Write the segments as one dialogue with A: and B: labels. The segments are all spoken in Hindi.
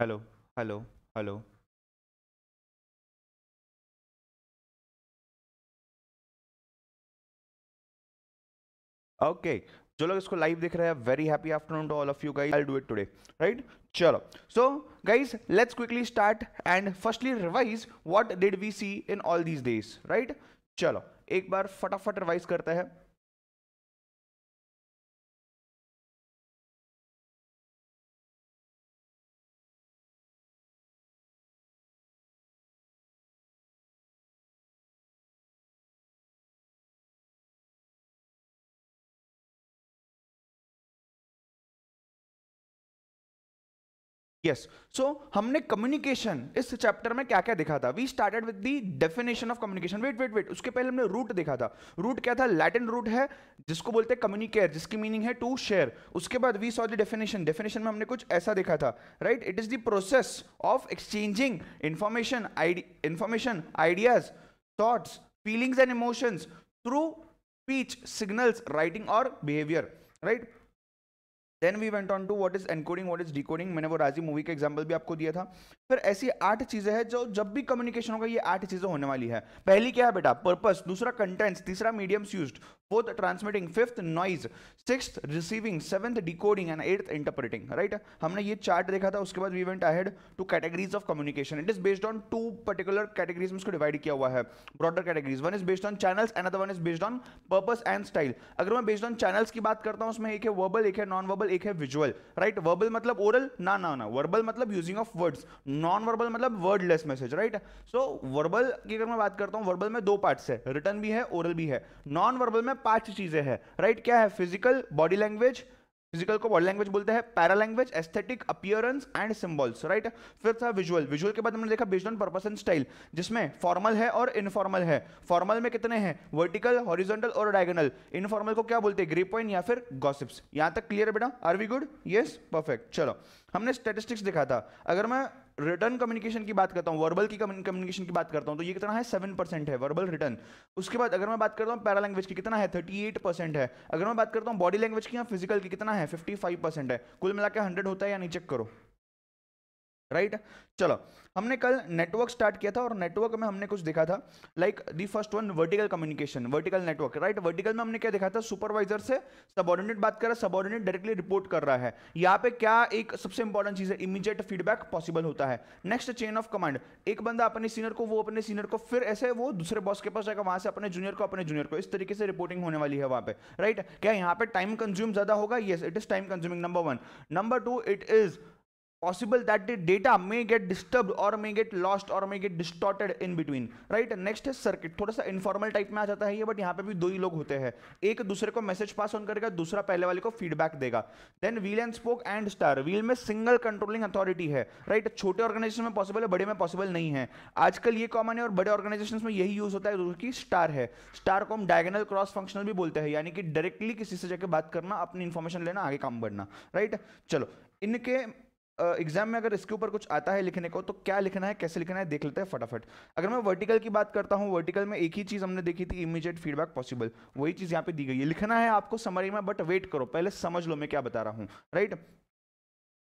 A: हेलो हेलो हेलो
B: ओके जो लोग इसको लाइव देख रहे हैं very happy afternoon to all of you guys I do it today right
C: चलो so guys let's quickly start and firstly revise what did
B: we see in all these days right चलो एक बार फटाफट रिवाइज करते हैं यस सो हमने कम्युनिकेशन इस चैप्टर में क्या क्या देखा था we started with
C: the definition of communication wait wait wait उसके पहले हमने रूट देखा था रूट क्या था लैटिन रूट है जिसको बोलते हैं कम्युनिकेयर जिसकी मीनिंग है टू शेयर उसके बाद we saw the definition definition में हमने कुछ ऐसा देखा था right it is the process of exchanging information information ideas thoughts feelings and emotions through speech signals writing और behaviour right then we went on to what is encoding what is decoding मैंने वो राजी मूवी का एग्जाम्पल भी आपको दिया था फिर ऐसी आठ चीजें हैं जो जब भी कम्युनिकेशन होगा ये आठ चीजें होने वाली है पहली क्या है बेटा पर्पस दूसरा कंटेंट्स तीसरा mediums use fourth transmitting fifth noise six receiving seventh decoding and eighth interpreting right हमने ये चार्ट देखा था उसके बाद we went ahead to categories of communication it is based on two particular categories में उसको डिवाइड किया हुआ है broader categories one is based on channels and other one is based on purpose and style अगर मैं बेस्ड ऑन चैनल्स की बात करता हूँ उसमें एक है वर्बल एक है नॉन वर्बल एक है विजुअल राइट वर्बल मतलब ओरल ना ना ना वर्बल मतलब using of words non verbal मतलब wordless message right so verbal की अगर मैं बात करता हूँ वर्बल में दो पार्ट्स है रिटर्न भी है ओरल भी है नॉन वर्बल में में पांच चीजें हैं राइट क्या है फिजिकल बॉडी लैंग्वेज फिजिकल को बॉडी लैंग्वेज बोलते हैं paralanguage aesthetic appearance and symbols right फिर था विजुअल विजुअल के बाद हमने देखा based on purpose and style जिसमें फॉर्मल है और इनफॉर्मल है फॉर्मल में कितने हैं वर्टिकल हॉरिजॉन्टल और डायगोनल इनफॉर्मल को क्या बोलते हैं ग्रे पॉइंट या फिर गॉसिप्स यहां तक क्लियर है बेटा are we good yes perfect चलो हमने स्टेटिस्टिक्स देखा था अगर मैं रिटर्न कम्युनिकेशन की बात करता हूँ वर्बल की कम्युनिकेशन की बात करता हूँ तो ये कितना है सेवन परसेंट है वर्बल रिटर्न उसके बाद अगर मैं बात करता हूँ पैरा लैंग्वेज की कितना है थर्टी एट परसेंट है अगर मैं बात करता हूँ बॉडी लैंग्वेज की या फिजिकल की कितना है फिफ्टी फाइव परसेंट है कुल मिला के हंड्रेड होता है या नहीं चेक करो राइट चलो हमने कल नेटवर्क स्टार्ट किया था और नेटवर्क में हमने कुछ देखा था like the first one vertical communication vertical network right vertical में हमने क्या देखा था सुपरवाइजर से सबॉर्डिनेट बात कर रहा है सबॉर्डिनेट डायरेक्टली रिपोर्ट कर रहा है यहाँ पे क्या एक सबसे इंपॉर्टेंट चीज है इमीजिएट फीडबैक पॉसिबल होता है नेक्स्ट चेन ऑफ कमांड एक बंदा अपने सीनियर को वो अपने सीनियर को फिर ऐसे वो दूसरे बॉस के पास जाएगा वहां से अपने जूनियर को अपने जूनियर को इस तरीके से रिपोर्टिंग होने वाली है वहां पर राइट क्या यहाँ पे टाइम कंज्यूम ज्यादा होगा yes it is time consuming number one number two it is possible that the data may get disturbed or may get lost or may get distorted in between right next is circuit थोड़ा सा informal type में आ जाता है ये but यहाँ पे भी दो ही लोग होते हैं एक दूसरे को message pass on करेगा दूसरा पहले वाले को feedback देगा then wheel and spoke and star wheel में single controlling authority है right छोटे organization में possible है बड़े में possible नहीं है आजकल ये common है और बड़े organizations में यही use होता है जो कि star है star को हम diagonal cross functional भी बोलते हैं यानी कि डायरेक्टली किसी से जाके बात करना अपनी इन्फॉर्मेशन लेना आगे काम बढ़ना राइट चलो इनके एग्जाम में अगर इसके ऊपर कुछ आता है लिखने को तो क्या लिखना है कैसे लिखना है देख लेते हैं फटाफट अगर मैं वर्टिकल की बात करता हूँ वर्टिकल में एक ही चीज़ हमने देखी थी इमीजिएट फीडबैक पॉसिबल वही चीज़ यहाँ पे दी गई है लिखना है आपको समरी में बट वेट करो पहले समझ लो मैं क्या बता रहा हूँ राइट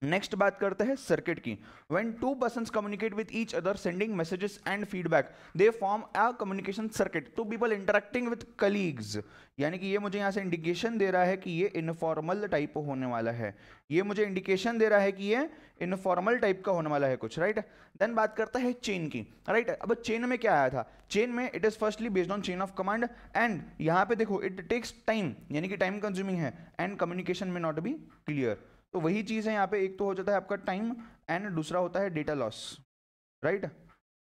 C: नेक्स्ट बात करते हैं सर्किट की when two person communicate with each other sending messages and feedback they form a communication circuit two people interacting with colleagues यानी कि ये मुझे यहाँ से इंडिकेशन दे रहा है कि ये इनफॉर्मल टाइप होने वाला है ये मुझे इंडिकेशन दे रहा है कि ये इनफॉर्मल टाइप का होने वाला है कुछ राइट देन बात करता है चेन की राइट right? अब चेन में क्या आया था चेन में it is firstly based on chain of command and यहाँ पे देखो इट टेक्स टाइम यानी कि टाइम कंज्यूमिंग है एंड कम्युनिकेशन में नॉट बी क्लियर तो वही चीज़ है यहाँ पे एक तो हो जाता है आपका टाइम एंड दूसरा होता है डेटा लॉस राइट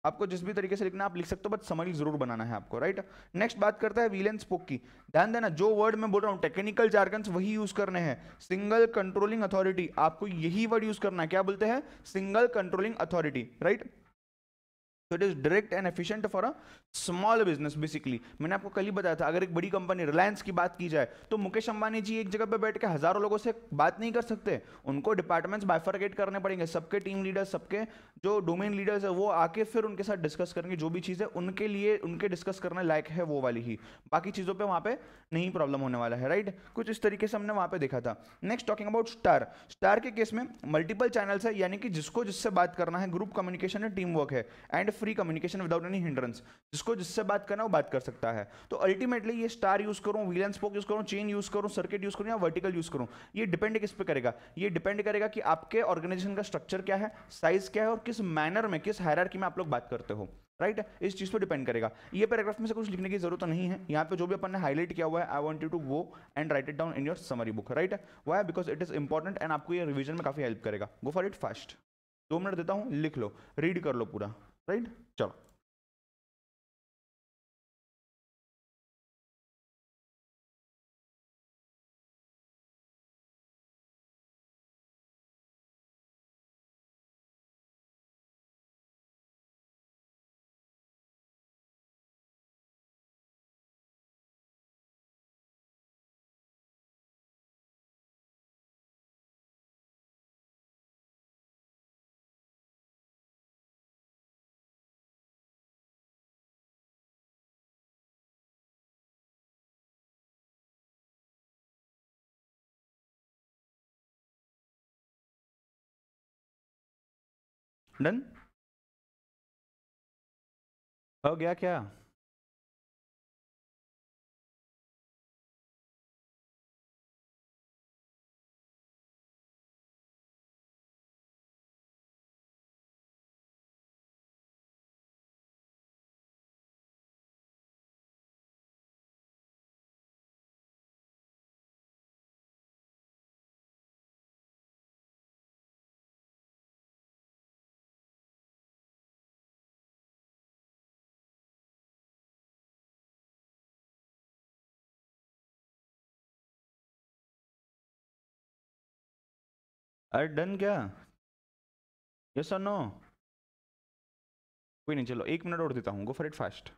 C: आपको जिस भी तरीके से लिखना आप लिख सकते हो बट समरी जरूर बनाना है आपको राइट नेक्स्ट बात करता है वीलेंस पुक स्पोक की ध्यान देना जो वर्ड मैं बोल रहा हूँ टेक्निकल जार्गन्स वही यूज करने हैं सिंगल कंट्रोलिंग अथॉरिटी आपको यही वर्ड यूज करना है क्या बोलते हैं सिंगल कंट्रोलिंग अथॉरिटी राइट तो it is direct and efficient for a small business basically मैंने आपको कल ही बताया था अगर एक बड़ी कंपनी रिलायंस की बात की जाए तो मुकेश अंबानी जी एक जगह पे बैठ के हज़ारों लोगों से बात नहीं कर सकते उनको डिपार्टमेंट्स बाइफरकेट करने पड़ेंगे सबके टीम लीडर्स सबके जो डोमेन लीडर्स है वो आके फिर उनके साथ डिस्कस करेंगे जो भी चीज़ें उनके लिए उनके डिस्कस करने लायक है वो वाली ही बाकी चीज़ों पर वहाँ पर नहीं प्रॉब्लम होने वाला है राइट कुछ इस तरीके से हमने वहाँ पर देखा था next talking about star star के केस में मल्टीपल चैनल्स है यानी कि जिसको जिससे बात करना है ग्रुप कम्युनिकेशन है टीम वर्क है and free communication without any hindrance जिसको जिससे बात करना वो बात कर सकता है तो अल्टीमेटली ये स्टार यूज़ करूँ वीलन स्पोक यूज़ करूँ चेन यूज़ करूँ सर्किट यूज़ करूँ या वर्टिकल यूज़ करूँ ये डिपेंड किस पे करेगा ये डिपेंड करेगा कि आपके ऑर्गेनाइजेशन का स्ट्रक्चर क्या है साइज़ क्या है और किस मैनर में किस हायरार्की में आप लोग बात करते हो राइट right? इस चीज़ पर डिपेंड करेगा ये पैराग्राफ में से कुछ लिखने की जरूरत नहीं है यहाँ पे जो भी अपन ने हाईलाइट किया हुआ है I want you to go and write it down in your summary book right why because it is important and आपको ये रिवीजन में काफ़ी हेल्प करेगा गो फॉर इट
A: फास्ट दो मिनट देता हूँ लिख लो रीड कर लो पूरा right? Chalo. डन हो गया क्या अरे डन क्या यस सर नो कोई नहीं चलो एक मिनट और देता हूँ go for it fast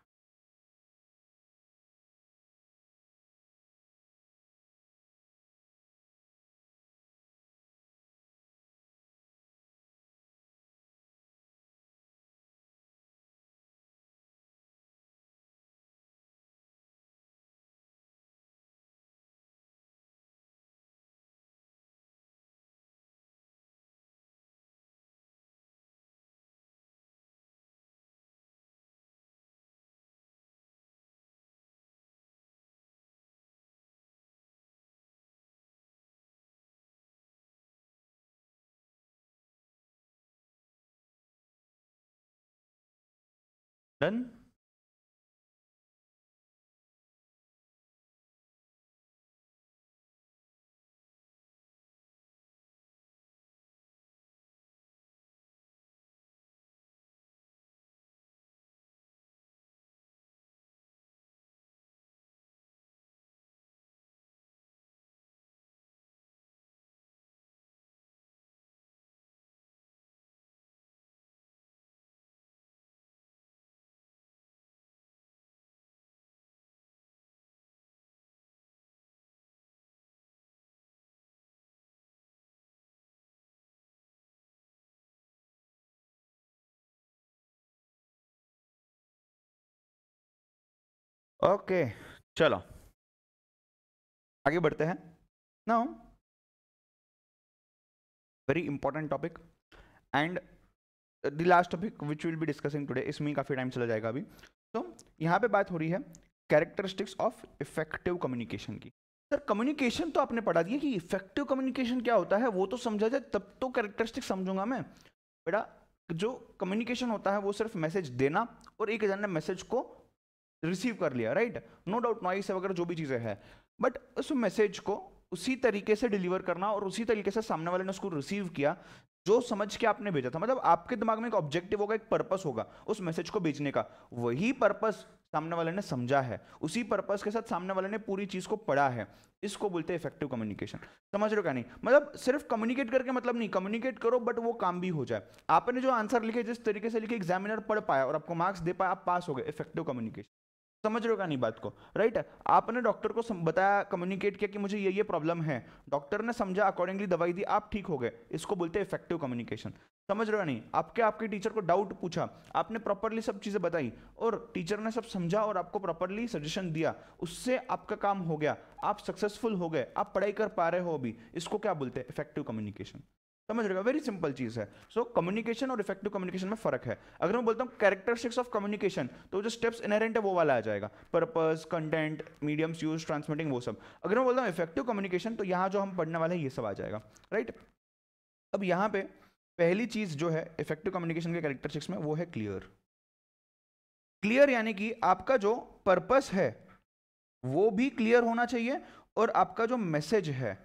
A: Then okay चलो आगे बढ़ते हैं now very important topic
C: and the last topic which will be discussing today इसमें काफ़ी टाइम चला जाएगा अभी तो यहाँ पे बात हो रही है कैरेक्टरिस्टिक्स ऑफ इफेक्टिव कम्युनिकेशन की सर कम्युनिकेशन तो आपने पढ़ा दिया कि इफेक्टिव कम्युनिकेशन क्या होता है वो तो समझा जाए तब तो कैरेक्टरिस्टिक समझूंगा मैं बेटा जो कम्युनिकेशन होता है वो सिर्फ मैसेज देना और एक जन मैसेज को रिसीव कर लिया राइट नो डाउट नॉइस वगैरह जो भी चीज़ें हैं बट उस मैसेज को उसी तरीके से डिलीवर करना और उसी तरीके से सामने वाले ने उसको रिसीव किया जो समझ के आपने भेजा था मतलब आपके दिमाग में एक ऑब्जेक्टिव होगा एक पर्पस होगा उस मैसेज को भेजने का वही पर्पस सामने वाले ने समझा है उसी पर्पस के साथ सामने वाले ने पूरी चीज को पढ़ा है इसको बोलते हैं इफेक्टिव कम्युनिकेशन समझ रहे हो क्या नहीं मतलब सिर्फ कम्युनिकेट करके मतलब नहीं कम्युनिकेट करो बट वो काम भी हो जाए आपने जो आंसर लिखे जिस तरीके से लिखे एग्जामिनर पढ़ पाया और आपको मार्क्स दे पाया आप पास हो गए इफेक्टिव कम्युनिकेशन समझ रहे होगा नहीं बात को राइट right? आपने डॉक्टर को बताया कम्युनिकेट किया कि मुझे ये ये प्रॉब्लम है डॉक्टर ने समझा अकॉर्डिंगली दवाई दी आप ठीक हो गए इसको बोलते हैं इफेक्टिव कम्युनिकेशन समझ रहे हो नहीं आपके आपके टीचर को डाउट पूछा आपने प्रॉपरली सब चीज़ें बताई और टीचर ने सब समझा और आपको प्रॉपरली सजेशन दिया उससे आपका काम हो गया आप सक्सेसफुल हो गए आप पढ़ाई कर पा रहे हो अभी इसको क्या बोलते हैं इफेक्टिव कम्युनिकेशन समझ रहे हो वेरी सिंपल चीज है सो कम्युनिकेशन और इफेक्टिव कम्युनिकेशन में फर्क है अगर मैं बोलता हूँ कैरेक्टरिस्टिक्स ऑफ कम्युनिकेशन तो जो स्टेप्स इनहेरेंट है वो वाला आ जाएगा purpose content mediums use transmitting वो सब अगर मैं बोलता हूँ इफेक्टिव कम्युनिकेशन तो यहाँ जो हम पढ़ने वाले हैं ये सब आ जाएगा राइट अब यहाँ पे पहली चीज जो है इफेक्टिव कम्युनिकेशन के कैरेक्टरिस्टिक्स में वो है क्लियर क्लियर यानी कि आपका जो पर्पस है वो भी क्लियर होना चाहिए और आपका जो मैसेज है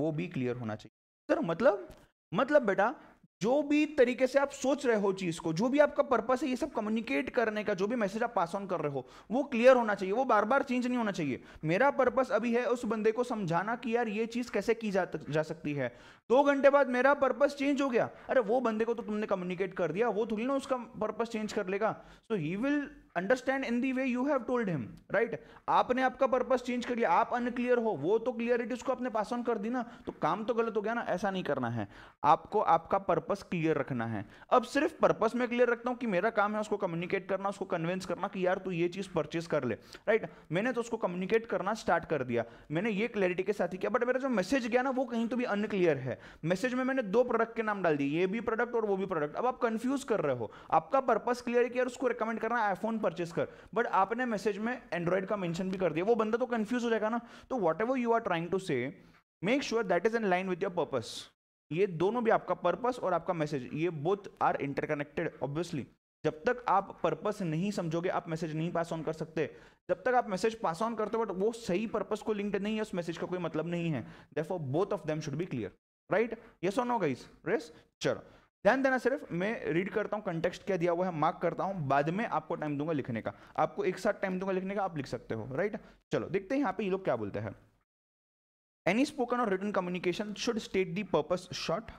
C: वो भी क्लियर होना चाहिए सर मतलब मतलब बेटा जो भी तरीके से आप सोच रहे हो चीज को जो भी आपका पर्पस है ये सब कम्युनिकेट करने का जो भी मैसेज आप पास ऑन कर रहे हो वो क्लियर होना चाहिए वो बार बार चेंज नहीं होना चाहिए मेरा पर्पस अभी है उस बंदे को समझाना कि यार ये चीज कैसे की जा, जा सकती है दो घंटे बाद मेरा पर्पस चेंज हो गया अरे वो बंदे को तो तुमने कम्युनिकेट कर दिया वो थोड़ी ना उसका पर्पस चेंज कर लेगा so he will understand in the way you have told him right आपने आपका पर्पज चेंज कर लिया आप अनक्लियर हो वो तो क्लियरिटी उसको आपने पास ऑन कर दी ना तो काम तो गलत हो गया ना ऐसा नहीं करना है आपको आपका पर्पज क्लियर रखना है अब सिर्फ पर्पज में क्लियर रखता हूँ कि मेरा काम है उसको कम्युनिकेट करना उसको कन्विंस करना कि यार तू ये चीज़ परचेज कर ले राइट मैंने तो उसको कम्युनिकेट करना स्टार्ट कर दिया मैंने ये क्लियरिटी के साथ ही किया बट मेरा जो मैसेज गया ना वो कहीं तो भी अनक्लियर है मैसेज में मैंने दो प्रोडक्ट के नाम डाल दिए ये भी प्रोडक्ट और वो भी प्रोडक्ट अब आप कंफ्यूज कर रहे हो आपका पर्पज क्लियर किया उसको रिकमेंड करना आईफोन पर परचेस कर बट आपने मैसेज में एंड्रॉयड का मैंशन भी कर दिया वो बंदा तो कन्फ्यूज हो जाएगा ना तो whatever you are trying to say make sure that is in line with your purpose ये दोनों भी आपका पर्पस और आपका मैसेज ये बोथ आर इंटरकनेक्टेड ऑब्वियसली जब तक आप पर्पस नहीं समझोगे आप मैसेज नहीं पास ऑन कर सकते जब तक आप मैसेज पास ऑन करते हो बट वो सही पर्पस को लिंक्ड नहीं है उस मैसेज का कोई मतलब नहीं है therefore both of them should be clear right yes on no guys रेस चलो ध्यान देना सिर्फ मैं रीड करता हूँ कंटेक्स्ट क्या दिया हुआ है मार्क करता हूँ बाद में आपको टाइम दूंगा लिखने का आपको एक साथ टाइम दूंगा लिखने का आप लिख सकते हो राइट चलो देखते हैं यहाँ पे ये लोग क्या बोलते हैं एनी स्पोकन और written communication should state the purpose short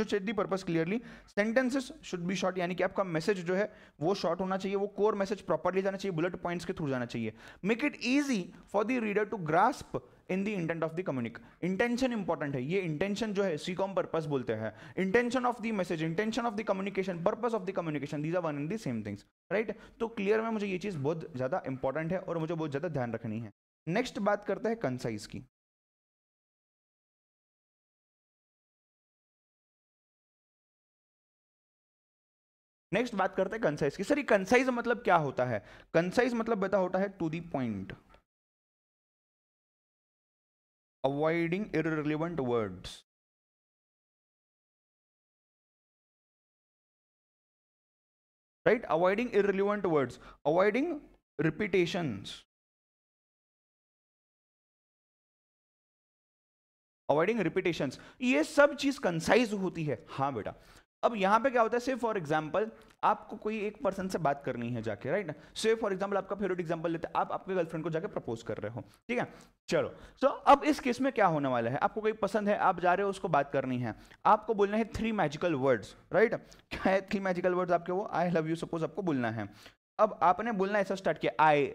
C: should state the purpose clearly sentences should be short यानी कि आपका मैसेज जो है वो शॉर्ट होना चाहिए वो कोर मैसेज प्रॉपरली जाना चाहिए बुलेट पॉइंट्स के थ्रू जाना चाहिए make it easy for the reader to grasp in the intent of the कम्युनिक इंटेंशन इंपॉर्टेंट है ये इंटेंशन जो है सी कॉम पर्पज बोलते हैं intention of the message intention of the communication purpose of the communication these are one in the same things right तो क्लियर में मुझे ये
B: चीज़ बहुत ज़्यादा इंपॉर्टेंट है और मुझे बहुत ज़्यादा ध्यान रखनी है नेक्स्ट बात करते हैं कंसाइज की नेक्स्ट बात करते हैं कंसाइज की सर ये कंसाइज मतलब क्या होता है कंसाइज मतलब बता होता है to the point
A: avoiding irrelevant words right avoiding irrelevant words avoiding
B: repetitions avoiding repetitions ये सब चीज कंसाइज होती है हाँ बेटा
C: अब यहां पे क्या होता है सिर्फ फॉर एग्जाम्पल आपको कोई एक पर्सन से बात करनी है जाके राइट ना सिर्फ फॉर एग्जाम्पल आपका फेवरेट एग्जाम्पल लेते हैं आप आपके गर्लफ्रेंड को जाके प्रपोज कर रहे हो ठीक है चलो सो so, अब इस केस में क्या होने वाला है आपको कोई पसंद है आप जा रहे हो उसको बात करनी है आपको बोलना है थ्री मैजिकल वर्ड्स राइट क्या है थ्री मैजिकल वर्ड्स आपके वो आई लव यू सपोज आपको बोलना है अब आपने बोलना ऐसा स्टार्ट किया आई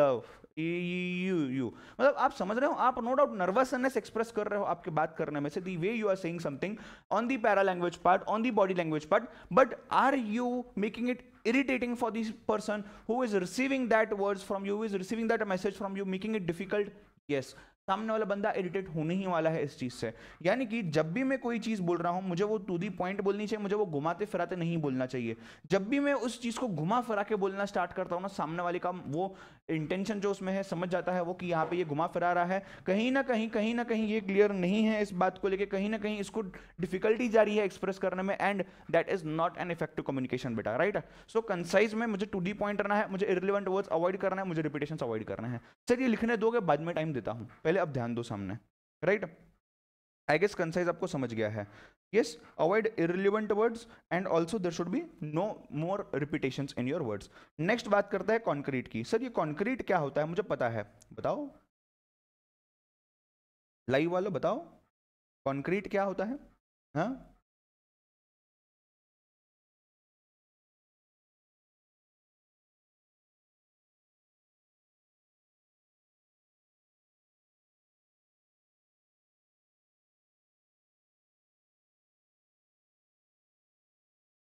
C: लव यू e मतलब आप समझ रहे हो आप नो डाउट नर्वसनेस एक्सप्रेस कर रहे हो आपके बात करने में say the way you are saying something on the para language part on the body language part but are you making it irritating for this person who is receiving that words from you is receiving that message from you making it difficult yes सामने वाला बंदा इरिटेट होने ही वाला है इस चीज़ से यानी कि जब भी मैं कोई चीज़ बोल रहा हूँ मुझे वो टू दी पॉइंट बोलनी चाहिए मुझे वो घुमाते फिराते नहीं बोलना चाहिए जब भी मैं उस चीज़ को घुमा फिरा के बोलना स्टार्ट करता हूँ ना सामने वाले का वो इंटेंशन जो उसमें है समझ जाता है वो कि यहाँ पे ये घुमा फिरा रहा है कहीं ना कहीं कहीं ना कहीं ये क्लियर नहीं है इस बात को लेकर कहीं ना कहीं इसको डिफिकल्टी जा रही है एक्सप्रेस करने में and that is not an effective communication बेटा राइट सो कंसाइज में मुझे टू दी पॉइंट रहना है मुझे इरिलेवेंट वर्ड्स अवॉइड करना है मुझे रिपीटेशन अवॉइड करना है सर ये लिखने दोगे बाद में टाइम देता हूँ पहले पहले अब ध्यान दो सामने राइट आई गेस कंसाइज आपको समझ गया है yes avoid irrelevant words and also there should be no more repetition in your words next बात करते हैं कॉन्क्रीट की सर ये कॉन्क्रीट क्या
B: होता है मुझे पता है बताओ लाइव वालों बताओ कॉन्क्रीट क्या होता है हा?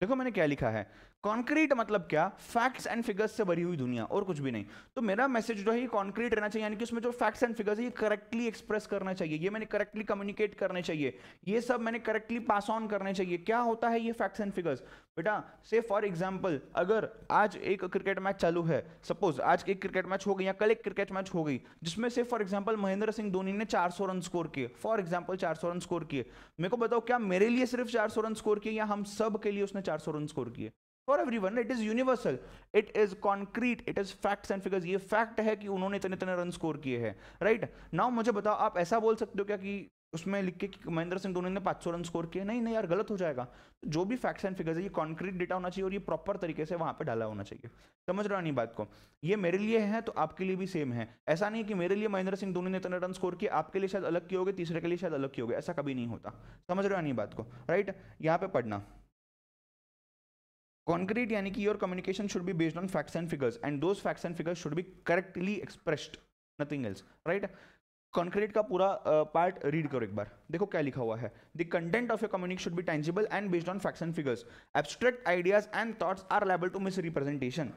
B: देखो मैंने क्या लिखा है कॉन्क्रीट मतलब क्या फैक्ट्स एंड फिगर्स से भरी हुई दुनिया और कुछ भी नहीं तो मेरा मैसेज
C: जो है ये कॉन्क्रीट रहना चाहिए यानी कि उसमें जो फैक्ट्स एंड फिगर्स है ये करेक्टली एक्सप्रेस करना चाहिए ये मैंने करेक्टली कम्युनिकेट करने चाहिए ये सब मैंने करेक्टली पास ऑन करने चाहिए क्या होता है ये फैक्ट्स एंड फिगर्स बेटा से फॉर एग्जाम्पल अगर आज एक क्रिकेट मैच चालू है सपोज आज एक क्रिकेट मैच हो गई या कल एक क्रिकेट मैच हो गई जिसमें से फॉर एग्जाम्पल महेंद्र सिंह धोनी ने 400 रन स्कोर किए फॉर एग्जाम्पल 400 रन स्कोर किए मेरे को बताओ क्या मेरे लिए सिर्फ 400 रन स्कोर किए या हम सब के लिए उसने 400 रन स्कोर किए for every one it is universal it is concrete it is facts and figures ये फैक्ट है कि उन्होंने इतने इतने रन स्कोर किए हैं राइट नाउ मुझे बताओ आप ऐसा बोल सकते हो क्या कि उसमें लिख के महेंद्र सिंह धोनी ने 500 रन स्कोर किए नहीं नहीं यार गलत हो जाएगा जो भी फैक्ट्स एंड फिगर्स है ये कॉन्क्रीट डेटा होना चाहिए और ये प्रॉपर तरीके से वहां पे डाला होना चाहिए समझ रहा नहीं बात को ये मेरे लिए है तो आपके लिए भी सेम है ऐसा नहीं कि मेरे लिए महेंद्र सिंह धोनी ने इतने रन स्कोर किए आपके लिए शायद अलग किए होगे तीसरे के लिए शायद अलग किए होगे ऐसा कभी नहीं होता समझ रहा नहीं बात को राइट यहाँ पे पढ़ना कॉन्क्रीट यानी कि your communication should be based on facts and figures and those facts and figures should be correctly expressed nothing else right concrete का पूरा पार्ट uh, रीड करो एक बार देखो क्या लिखा हुआ है the content of your communication should be tangible and based on facts and figures abstract ideas
A: and thoughts are liable to misrepresentation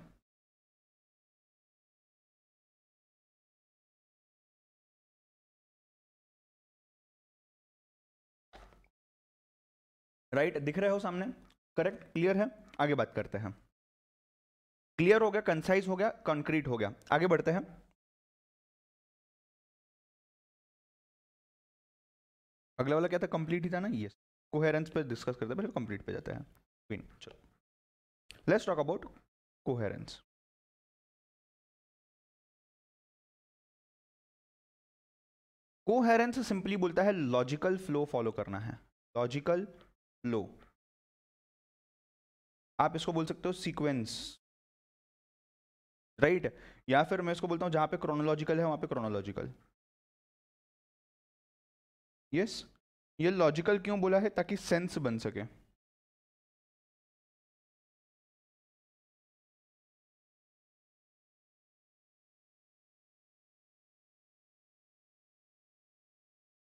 B: right right, दिख रहे हो सामने करेक्ट क्लियर है आगे बात करते हैं क्लियर हो गया कंसाइज हो गया कॉन्क्रीट हो गया आगे बढ़ते हैं अगला वाला क्या था कंप्लीट ही था ना यस कोहेरेंस पर डिस्कस करते हैं फिर कंप्लीट पे जाते हैं क्वीन चलो let's talk about coherence coherence simply बोलता है लॉजिकल फ्लो फॉलो करना है लॉजिकल फ्लो आप इसको बोल सकते हो सीक्वेंस राइट right? या फिर मैं इसको बोलता हूँ जहां पे क्रोनोलॉजिकल है वहां पे क्रोनोलॉजिकल यस yes? ये लॉजिकल क्यों बोला है ताकि सेंस बन सके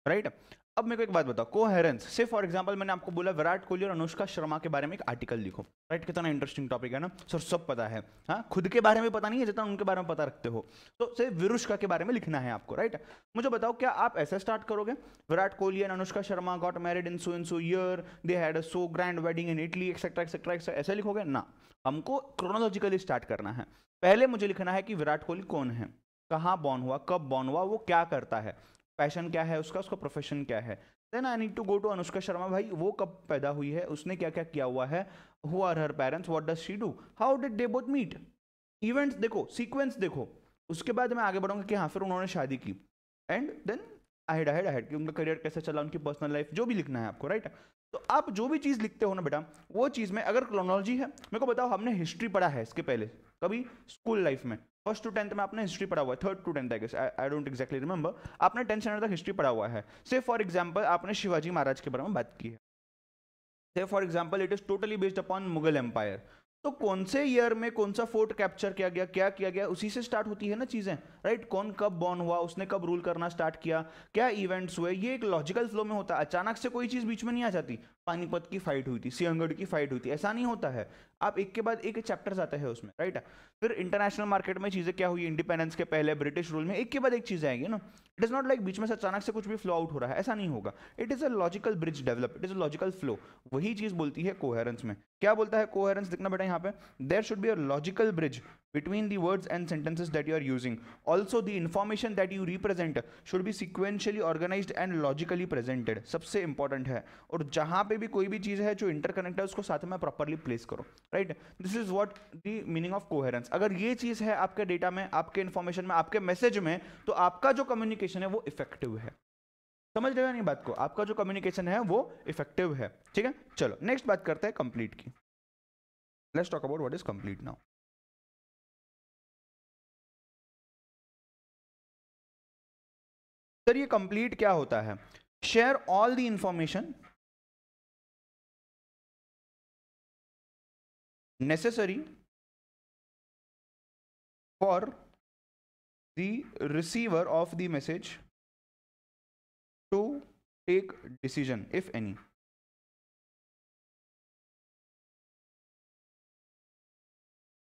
B: राइट right? अब मेरे को एक बात बताओ कोहेरेंस से फॉर एग्जांपल मैंने आपको बोला विराट कोहली और अनुष्का शर्मा के बारे में एक आर्टिकल लिखो राइट
C: कितना इंटरेस्टिंग टॉपिक है ना सर सब पता है हा? खुद के बारे में पता नहीं है जितना उनके बारे में पता रखते हो तो से विरुष्का के बारे में लिखना है आपको राइट मुझे बताओ क्या आप ऐसे स्टार्ट करोगे Virat Kohli and Anushka Sharma got married in so in so year they had a so grand wedding in Italy etcetera etcetera etcetera ऐसे लिखोगे ना हमको क्रोनोलॉजिकली स्टार्ट करना है पहले मुझे लिखना है कि विराट कोहली कौन है कहाँ बॉर्न हुआ कब बॉर्न हुआ वो क्या करता है पैशन क्या है उसका उसका प्रोफेशन क्या है then I need to go to Anushka Sharma भाई वो कब पैदा हुई है उसने क्या क्या किया हुआ है who are her parents what does she do how did they both meet events देखो सीक्वेंस देखो उसके बाद मैं आगे बढ़ूंगा कि हाँ फिर उन्होंने शादी की and then ahead ahead ahead कि उनका करियर कैसे चला उनकी पर्सनल लाइफ जो भी लिखना है आपको राइट तो आप जो भी चीज़ लिखते हो ना बेटा वो चीज़ में अगर क्रोनोलॉजी है मेरे को बताओ हमने हिस्ट्री पढ़ा है इसके पहले कभी स्कूल लाइफ में फर्स्ट टू टेंथ में आपने हिस्ट्री पढ़ा हुआ है third to tenth I don't exactly remember आपने टेंथ स्टैंडर्ड तक हिस्ट्री पढ़ा हुआ है से फॉर एग्जाम्पल आपने शिवाजी महाराज के बारे में बात की है say for example it is totally based upon Mughal empire तो कौन से ईयर में कौन सा फोर्ट कैप्चर किया गया क्या किया गया उसी से स्टार्ट होती है ना चीज़ें राइट right? कौन कब बॉर्न हुआ उसने कब रूल करना स्टार्ट किया क्या इवेंट्स हुए ये एक लॉजिकल फ्लो में होता है अचानक से कोई चीज़ बीच में नहीं आ जाती पानीपत की फाइट हुई थी सिंहगढ़ की फाइट हुई थी ऐसा नहीं होता है आप एक के बाद एक चैप्टर आते हैं उसमें राइट फिर इंटरनेशनल मार्केट में चीज़ें क्या हुई इंडिपेंडेंस के पहले ब्रिटिश रूल में एक के बाद एक चीज़ें आएगी ना इट इज़ नॉट लाइक बीच में से अचानक से कुछ भी फ्लो आउट हो रहा है ऐसा नहीं होगा it is a logical bridge develop it is a logical flow वही चीज़ बोलती है कोहेरेंस में क्या बोलता है कोहेरेंस देखना बेटा यहाँ पे there should be a logical bridge between the words and sentences that you are using also the information that you represent should be sequentially organized and logically presented सबसे important है और जहाँ पे भी कोई भी चीज़ है जो interconnected है उसको साथ में properly place करो right this is what the meaning of coherence अगर ये चीज़ है आपके data में आपके information में आपके message में तो आपका जो communication है वो effective है समझ रहे हो नहीं बात को आपका जो
B: कम्युनिकेशन है वो इफेक्टिव है ठीक है चलो नेक्स्ट बात करते हैं कंप्लीट की let's talk about what is complete now
A: sir ये कंप्लीट क्या होता है share all the information
B: necessary for the receiver of the message to take decision if any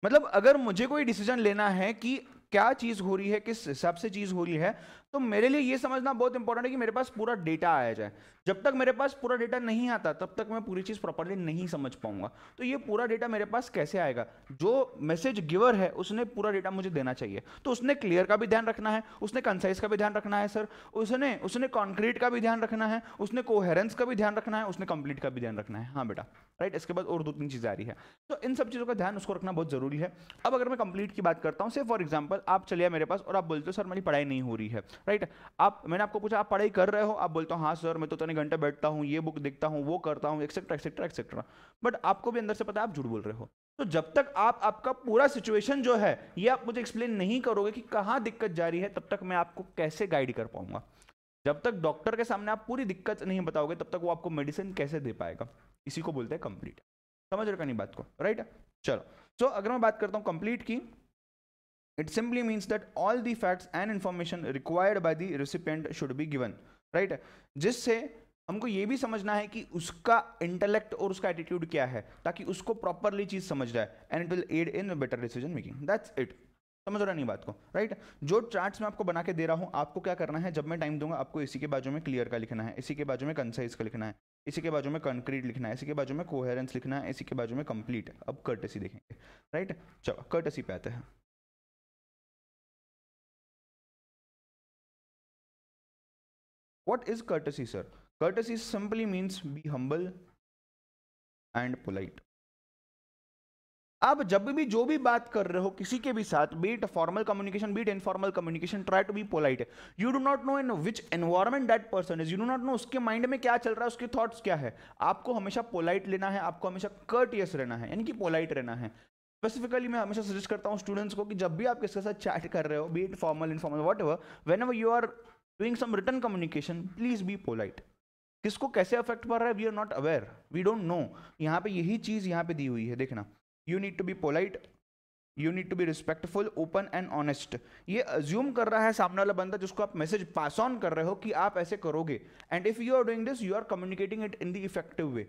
B: मतलब अगर मुझे कोई डिसीजन लेना है कि क्या चीज़ हो रही है
C: किस हिसाब से चीज़ हो रही है तो मेरे लिए ये समझना बहुत इंपॉर्टेंट है कि मेरे पास पूरा डेटा आया जाए जब तक मेरे पास पूरा डेटा नहीं आता तब तक मैं पूरी चीज़ प्रॉपरली नहीं समझ पाऊंगा तो ये पूरा डेटा मेरे पास कैसे आएगा जो मैसेज गिवर है उसने पूरा डेटा मुझे देना चाहिए तो उसने क्लियर का भी ध्यान रखना है उसने कंसाइज का भी ध्यान रखना है सर उसने उसने कॉन्क्रीट का भी ध्यान रखना है उसने कोहेरेंस का भी ध्यान रखना है उसने कंप्लीट का भी ध्यान रखना है हाँ बेटा राइट इसके बाद और दो तीन चीज़ें आ रही है तो इन सब चीज़ों का ध्यान उसको रखना बहुत ज़रूरी है अब अगर मैं कंप्लीट की बात करता हूँ से फॉर एग्जाम्पल आप चलिए मेरे पास और आप बोलते हो सर मेरी पढ़ाई नहीं हो रही है राइट आप मैंने आपको पूछा आप पढ़ाई कर रहे हो आप बोलते हो हाँ सर मैं तो इतने घंटे बैठता हूँ ये बुक देखता हूँ वो करता हूँ एक्सेट्रा एक्सेट्रा एक्सेट्रा बट आपको भी अंदर से पता है आप झूठ बोल रहे हो तो जब तक आप आपका पूरा सिचुएशन जो है ये आप मुझे एक्सप्लेन नहीं करोगे कि कहाँ दिक्कत जा रही है तब तक मैं आपको कैसे गाइड कर पाऊंगा जब तक डॉक्टर के सामने आप पूरी दिक्कत नहीं बताओगे तब तक वो आपको मेडिसिन कैसे दे पाएगा इसी को बोलते हैं कंप्लीट समझ रहे नहीं बात को राइट right? चलो सो so, अगर मैं बात करता हूँ कंप्लीट की it simply means that all the facts and information required by the recipient should be given right जिससे हमको ये भी समझना है कि उसका इंटेलेक्ट और उसका एटीट्यूड क्या है ताकि उसको प्रॉपरली चीज समझ जाए and it will aid in better decision making that's it समझ रहा नहीं बात को राइट right? जो चार्ट्स मैं आपको बना के दे रहा हूँ आपको क्या करना है जब मैं टाइम दूंगा आपको इसी के बाजू में क्लियर का लिखना है इसी के बाजू में कंसाइज का लिखना है इसी के बाजू में कंक्रीट लिखना है इसी के बाजू में कोहेरेंस लिखना है इसी के बाजू में कंप्लीट अब
B: कर्टसी देखेंगे राइट चलो कर्टसी पे आते हैं what is courtesy sir courtesy simply means be humble and polite
C: आप जब भी जो भी बात कर रहे हो किसी के भी साथ be it formal communication be it informal communication try to be polite you do not know in which environment that person is you do not know उसके माइंड में क्या चल रहा है उसके थॉट्स क्या है आपको हमेशा पोलाइट लेना है आपको हमेशा कर्टियस रहना है यानी कि पोलाइट रहना है स्पेसिफिकली मैं हमेशा सजेस्ट करता हूँ स्टूडेंट्स को कि जब भी आप किसके साथ चैट कर रहे हो be it formal informal whatever whenever you are doing some written communication please be polite किसको कैसे अफेक्ट पड़ रहा है we are not aware we don't know यहाँ पे यही चीज़ यहाँ पे दी हुई है देखना you need to be polite you need to be respectful open and honest ये अज्यूम कर रहा है सामने वाला बंदा जिसको आप मैसेज पास ऑन कर रहे हो कि आप ऐसे करोगे and if you are doing this you are communicating it in the effective way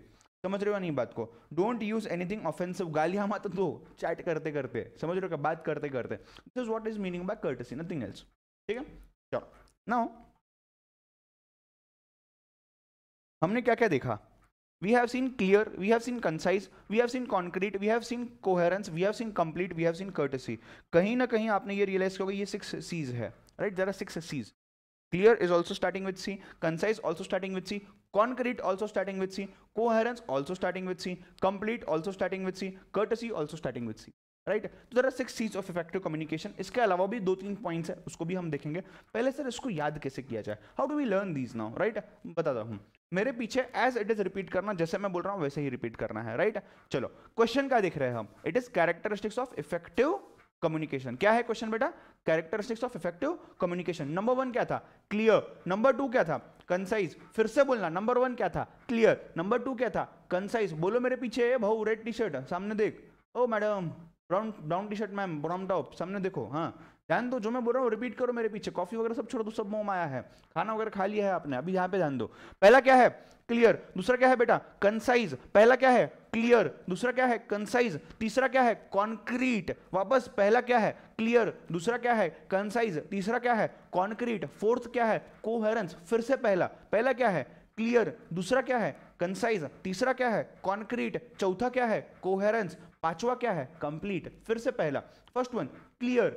C: समझ रहे हो नहीं बात को डोंट यूज एनीथिंग ऑफेंसिव गालियां मत दो चैट करते करते समझ रहे हो बात करते करते this is what is meaning by courtesy nothing else
B: ठीक है चलो नाउ हमने क्या क्या देखा we have seen clear, we have seen concise, we have seen concrete, we have
C: seen coherence, we have seen complete, we have seen courtesy. कहीं ना कहीं आपने ये realize किया होगा ये six C's है, right? There are six C's. Clear is also starting with C, concise also starting with C, concrete also starting with C, coherence also starting with C, complete also starting with C, courtesy also starting with C. Right तो जरा six Cs of effective communication इसके अलावा भी दो तीन पॉइंट्स हैं उसको भी हम देखेंगे पहले सर इसको याद कैसे किया जाए how do we learn these now right बताता हूँ मेरे पीछे एज इट इज रिपीट करना जैसे मैं बोल रहा हूँ वैसे ही रिपीट करना है राइट चलो क्वेश्चन क्या देख रहे हैं हम it is characteristics of effective communication क्या है क्वेश्चन बेटा characteristics of effective communication number one क्या था क्लियर नंबर टू क्या था कंसाइज फिर से बोलना नंबर वन क्या था क्लियर नंबर टू क्या था कंसाइज बोलो मेरे पीछे भाव रेड टी शर्ट सामने देख ओ madam brown brown T shirt ma'am brown top सामने देखो हाँ ध्यान दो जो मैं बोल रहा हूँ रिपीट करो मेरे पीछे कॉफी वगैरह सब छोड़ो तो सब मोम आया है खाना वगैरह खा लिया है आपने अभी यहाँ पे ध्यान दो पहला क्या है क्लियर दूसरा क्या है बेटा कंसाइज पहला क्या है क्लियर दूसरा क्या है कंसाइज तीसरा क्या है कॉन्क्रीट वापस पहला क्या है क्लियर दूसरा क्या है कंसाइज तीसरा क्या है कॉन्क्रीट फोर्थ क्या है कोहेरेंस फिर से पहला पहला क्या है क्लियर दूसरा क्या है कंसाइज तीसरा क्या है कॉन्क्रीट चौथा क्या है कोहेरेंस पांचवा क्या है कंप्लीट फिर से पहला first one clear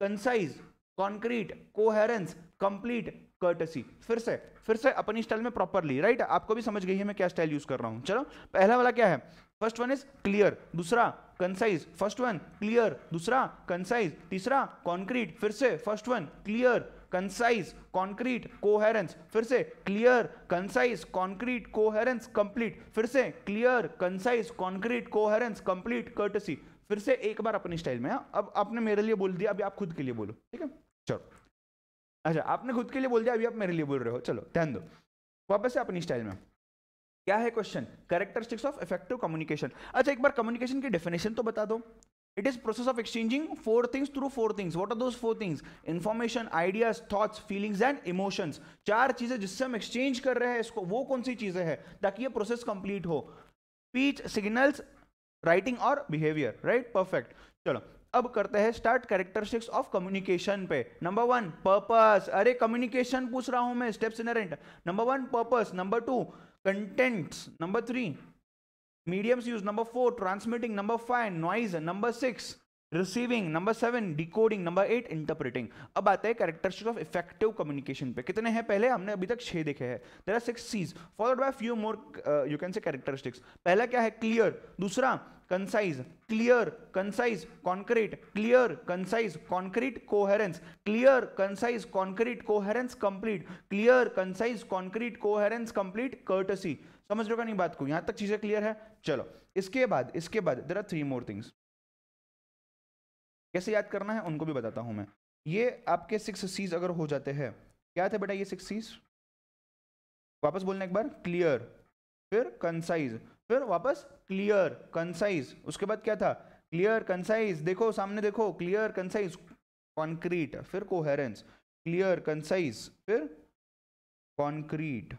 C: concise concrete coherence complete courtesy फिर से फिर से अपनी स्टाइल में प्रॉपरली राइट आपको भी समझ गई है मैं क्या स्टाइल यूज कर रहा हूं चलो पहला वाला क्या है फर्स्ट वन इज क्लियर दूसरा कंसाइज फर्स्ट वन क्लियर दूसरा कंसाइज तीसरा कॉन्क्रीट फिर से first one clear concise concrete coherence फिर से clear concise concrete coherence complete फिर से clear concise concrete coherence complete courtesy फिर से एक बार अपनी स्टाइल में हाँ? अब आपने मेरे लिए बोल दिया अभी आप खुद के लिए बोलो ठीक है चलो अच्छा आपने खुद के लिए बोल दिया अभी आप मेरे लिए बोल रहे हो चलो ध्यान दो वापस से अपनी स्टाइल में क्या है question characteristics of effective communication अच्छा एक बार कम्युनिकेशन की डेफिनेशन तो बता दो it is process of exchanging four things through four things what are those four things information ideas thoughts feelings and emotions चार चीजें जिससे हम exchange कर रहे हैं इसको वो कौन सी चीजें हैं ताकि ये process complete हो speech signals writing और behavior right perfect चलो अब करते हैं स्टार्ट कैरेक्टरिस्टिक्स ऑफ कम्युनिकेशन पे नंबर वन पर्पस अरे कम्युनिकेशन पूछ रहा हूं मैं steps inherent number one purpose number two contents number three mediums used number 4 transmitting number 5 noise number 6 receiving number seven decoding number eight interpreting अब आता है कैरेक्टरिस्टिक ऑफ इफेक्टिव कम्युनिकेशन पे कितने हैं पहले हमने अभी तक छह देखे हैं there are six Cs followed by few more you can say characteristics पहला क्या है क्लियर दूसरा concise clear concise concrete clear concise concrete coherence clear concise concrete coherence complete clear concise concrete coherence complete courtesy समझ लो का नहीं बात को यहां तक चीज़ें क्लियर है चलो इसके बाद इसके बाद there are three more
B: things कैसे याद करना है उनको भी बताता हूं मैं ये आपके सिक्स सीज अगर हो जाते हैं क्या थे बेटा ये सिक्स सीज वापस बोलने एक बार
C: क्लियर फिर कंसाइज फिर वापस क्लियर कंसाइज उसके बाद क्या था क्लियर कंसाइज देखो सामने देखो क्लियर कंसाइज कॉन्क्रीट फिर कोहेरेंस
B: क्लियर कंसाइज फिर कॉन्क्रीट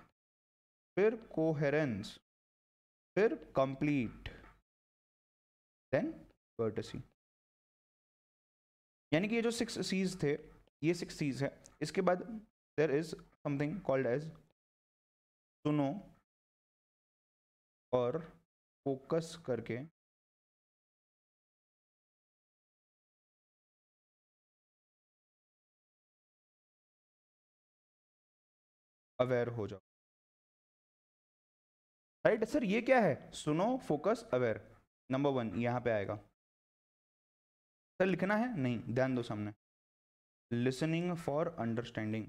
B: फिर कोहेरेंस फिर कंप्लीट देन वर्टसी यानी कि ये जो सिक्स सीज थे ये सिक्स सीज है इसके बाद there is something called as सुनो और फोकस करके अवेयर हो जाओ राइट सर ये क्या है सुनो फोकस अवेयर नंबर वन यहाँ पे आएगा सर लिखना है नहीं ध्यान दो सामने listening
A: for understanding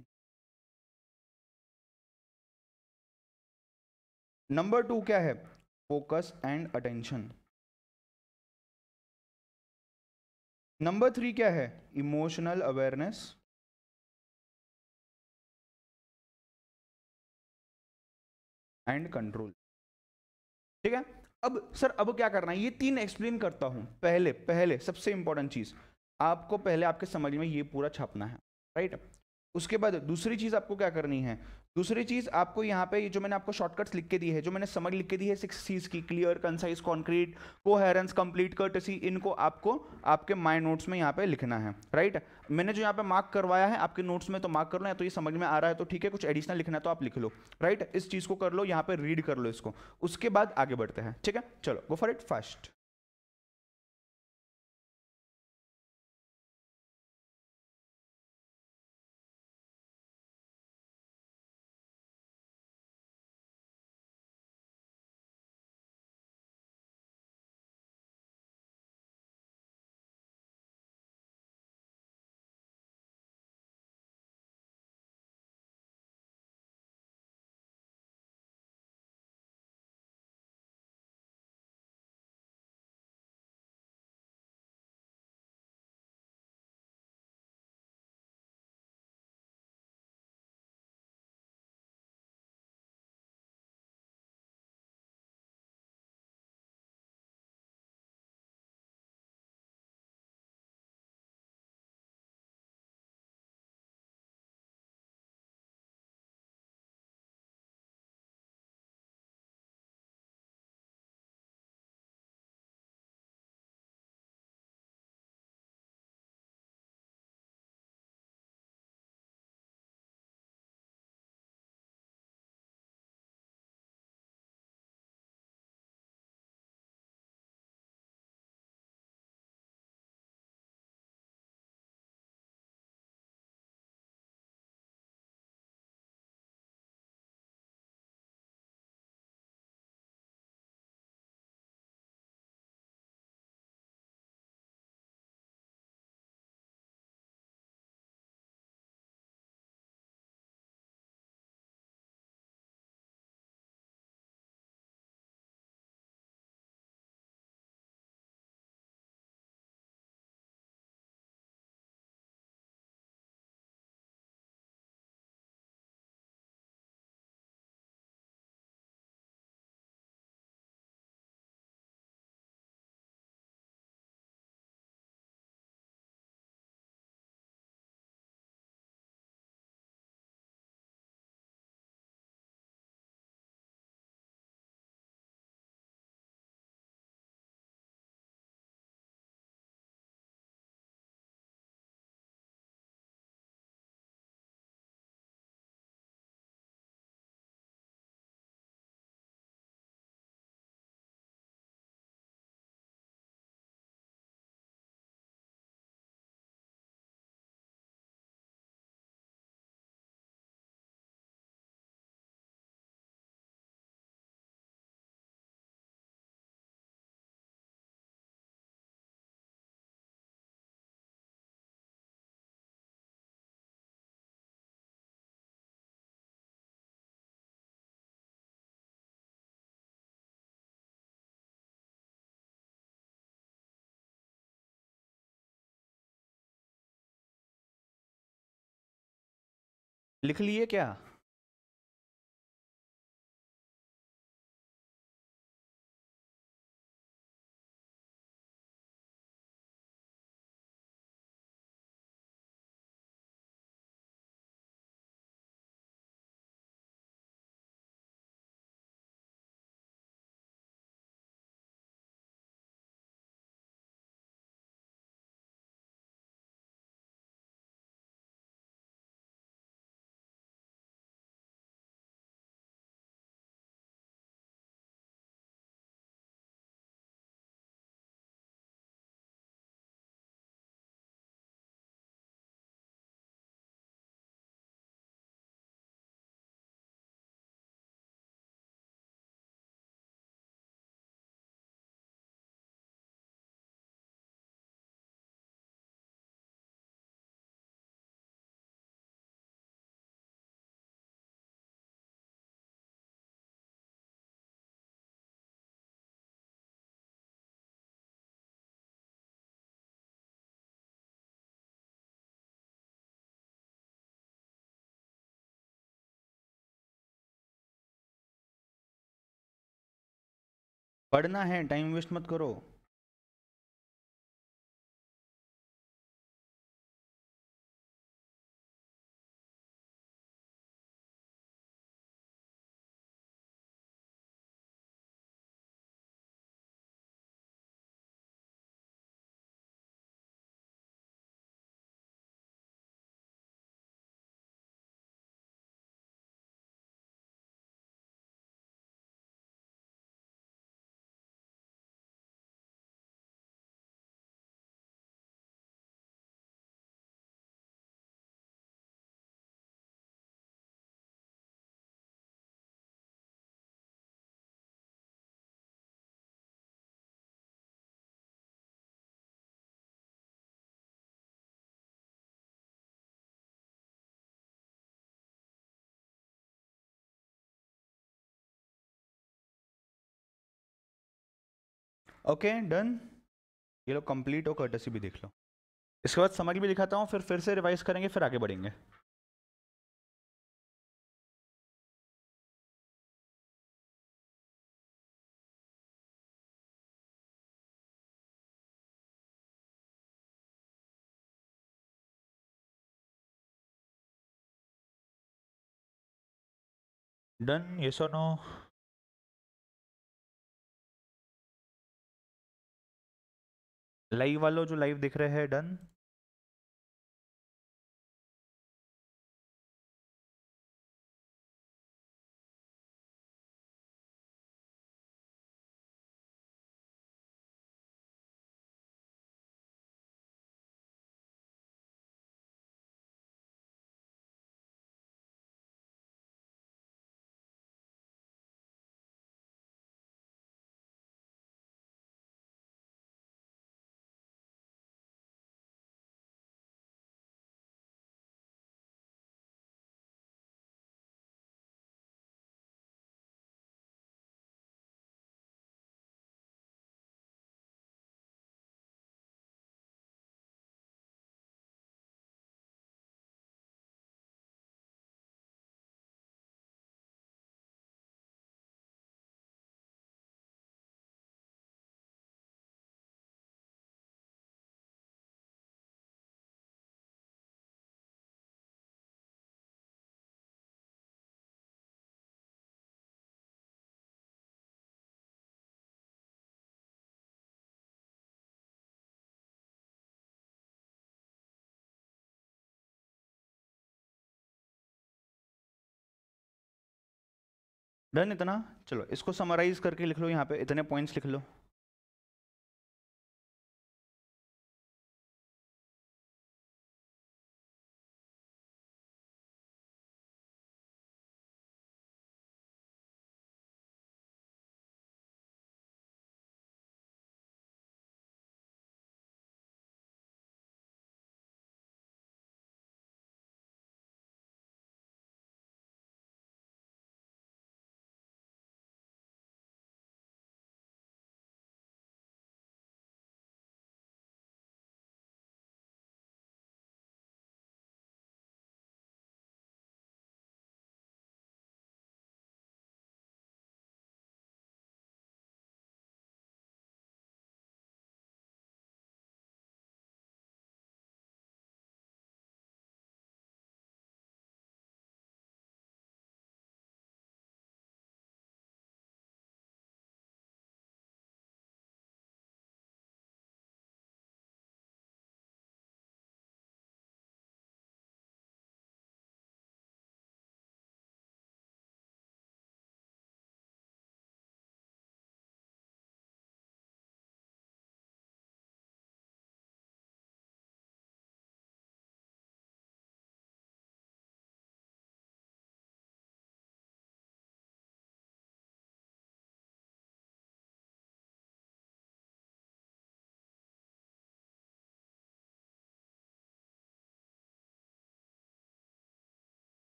B: number two क्या है focus and attention number three क्या है इमोशनल अवेयरनेस
A: एंड कंट्रोल ठीक है अब सर अब क्या करना है ये तीन एक्सप्लेन करता हूं
C: पहले पहले सबसे इंपॉर्टेंट चीज़ आपको पहले आपके समझ में ये पूरा छापना है राइट उसके बाद दूसरी चीज़ आपको क्या करनी है दूसरी चीज़ आपको यहाँ पे ये जो मैंने आपको शॉर्टकट्स लिख के दी है जो मैंने समझ लिख के दी है सिक्स सीज की clear concise concrete coherence complete courtesy इनको आपको आपके माई नोट्स में यहाँ पे लिखना है राइट मैंने जो यहाँ पे मार्क करवाया है आपके नोट्स में तो मार्क कर लो या तो ये समझ में आ रहा है तो ठीक है कुछ एडिशनल लिखना है तो आप लिख लो राइट इस चीज़ को कर लो यहाँ
A: पे रीड कर लो इसको उसके बाद आगे बढ़ते हैं ठीक है चलो गो फॉर इट फास्ट लिख लिए क्या पढ़ना है टाइम वेस्ट मत करो
B: ओके डन ये लोग कंप्लीट और कर्टसी भी देख लो इसके बाद समरी भी दिखाता हूँ फिर फिर से रिवाइज करेंगे फिर आगे बढ़ेंगे
A: डन ये सो नो लाइव वालों जो लाइव दिख रहे हैं डन डन इतना चलो इसको समराइज करके लिख लो यहाँ पे इतने पॉइंट्स लिख लो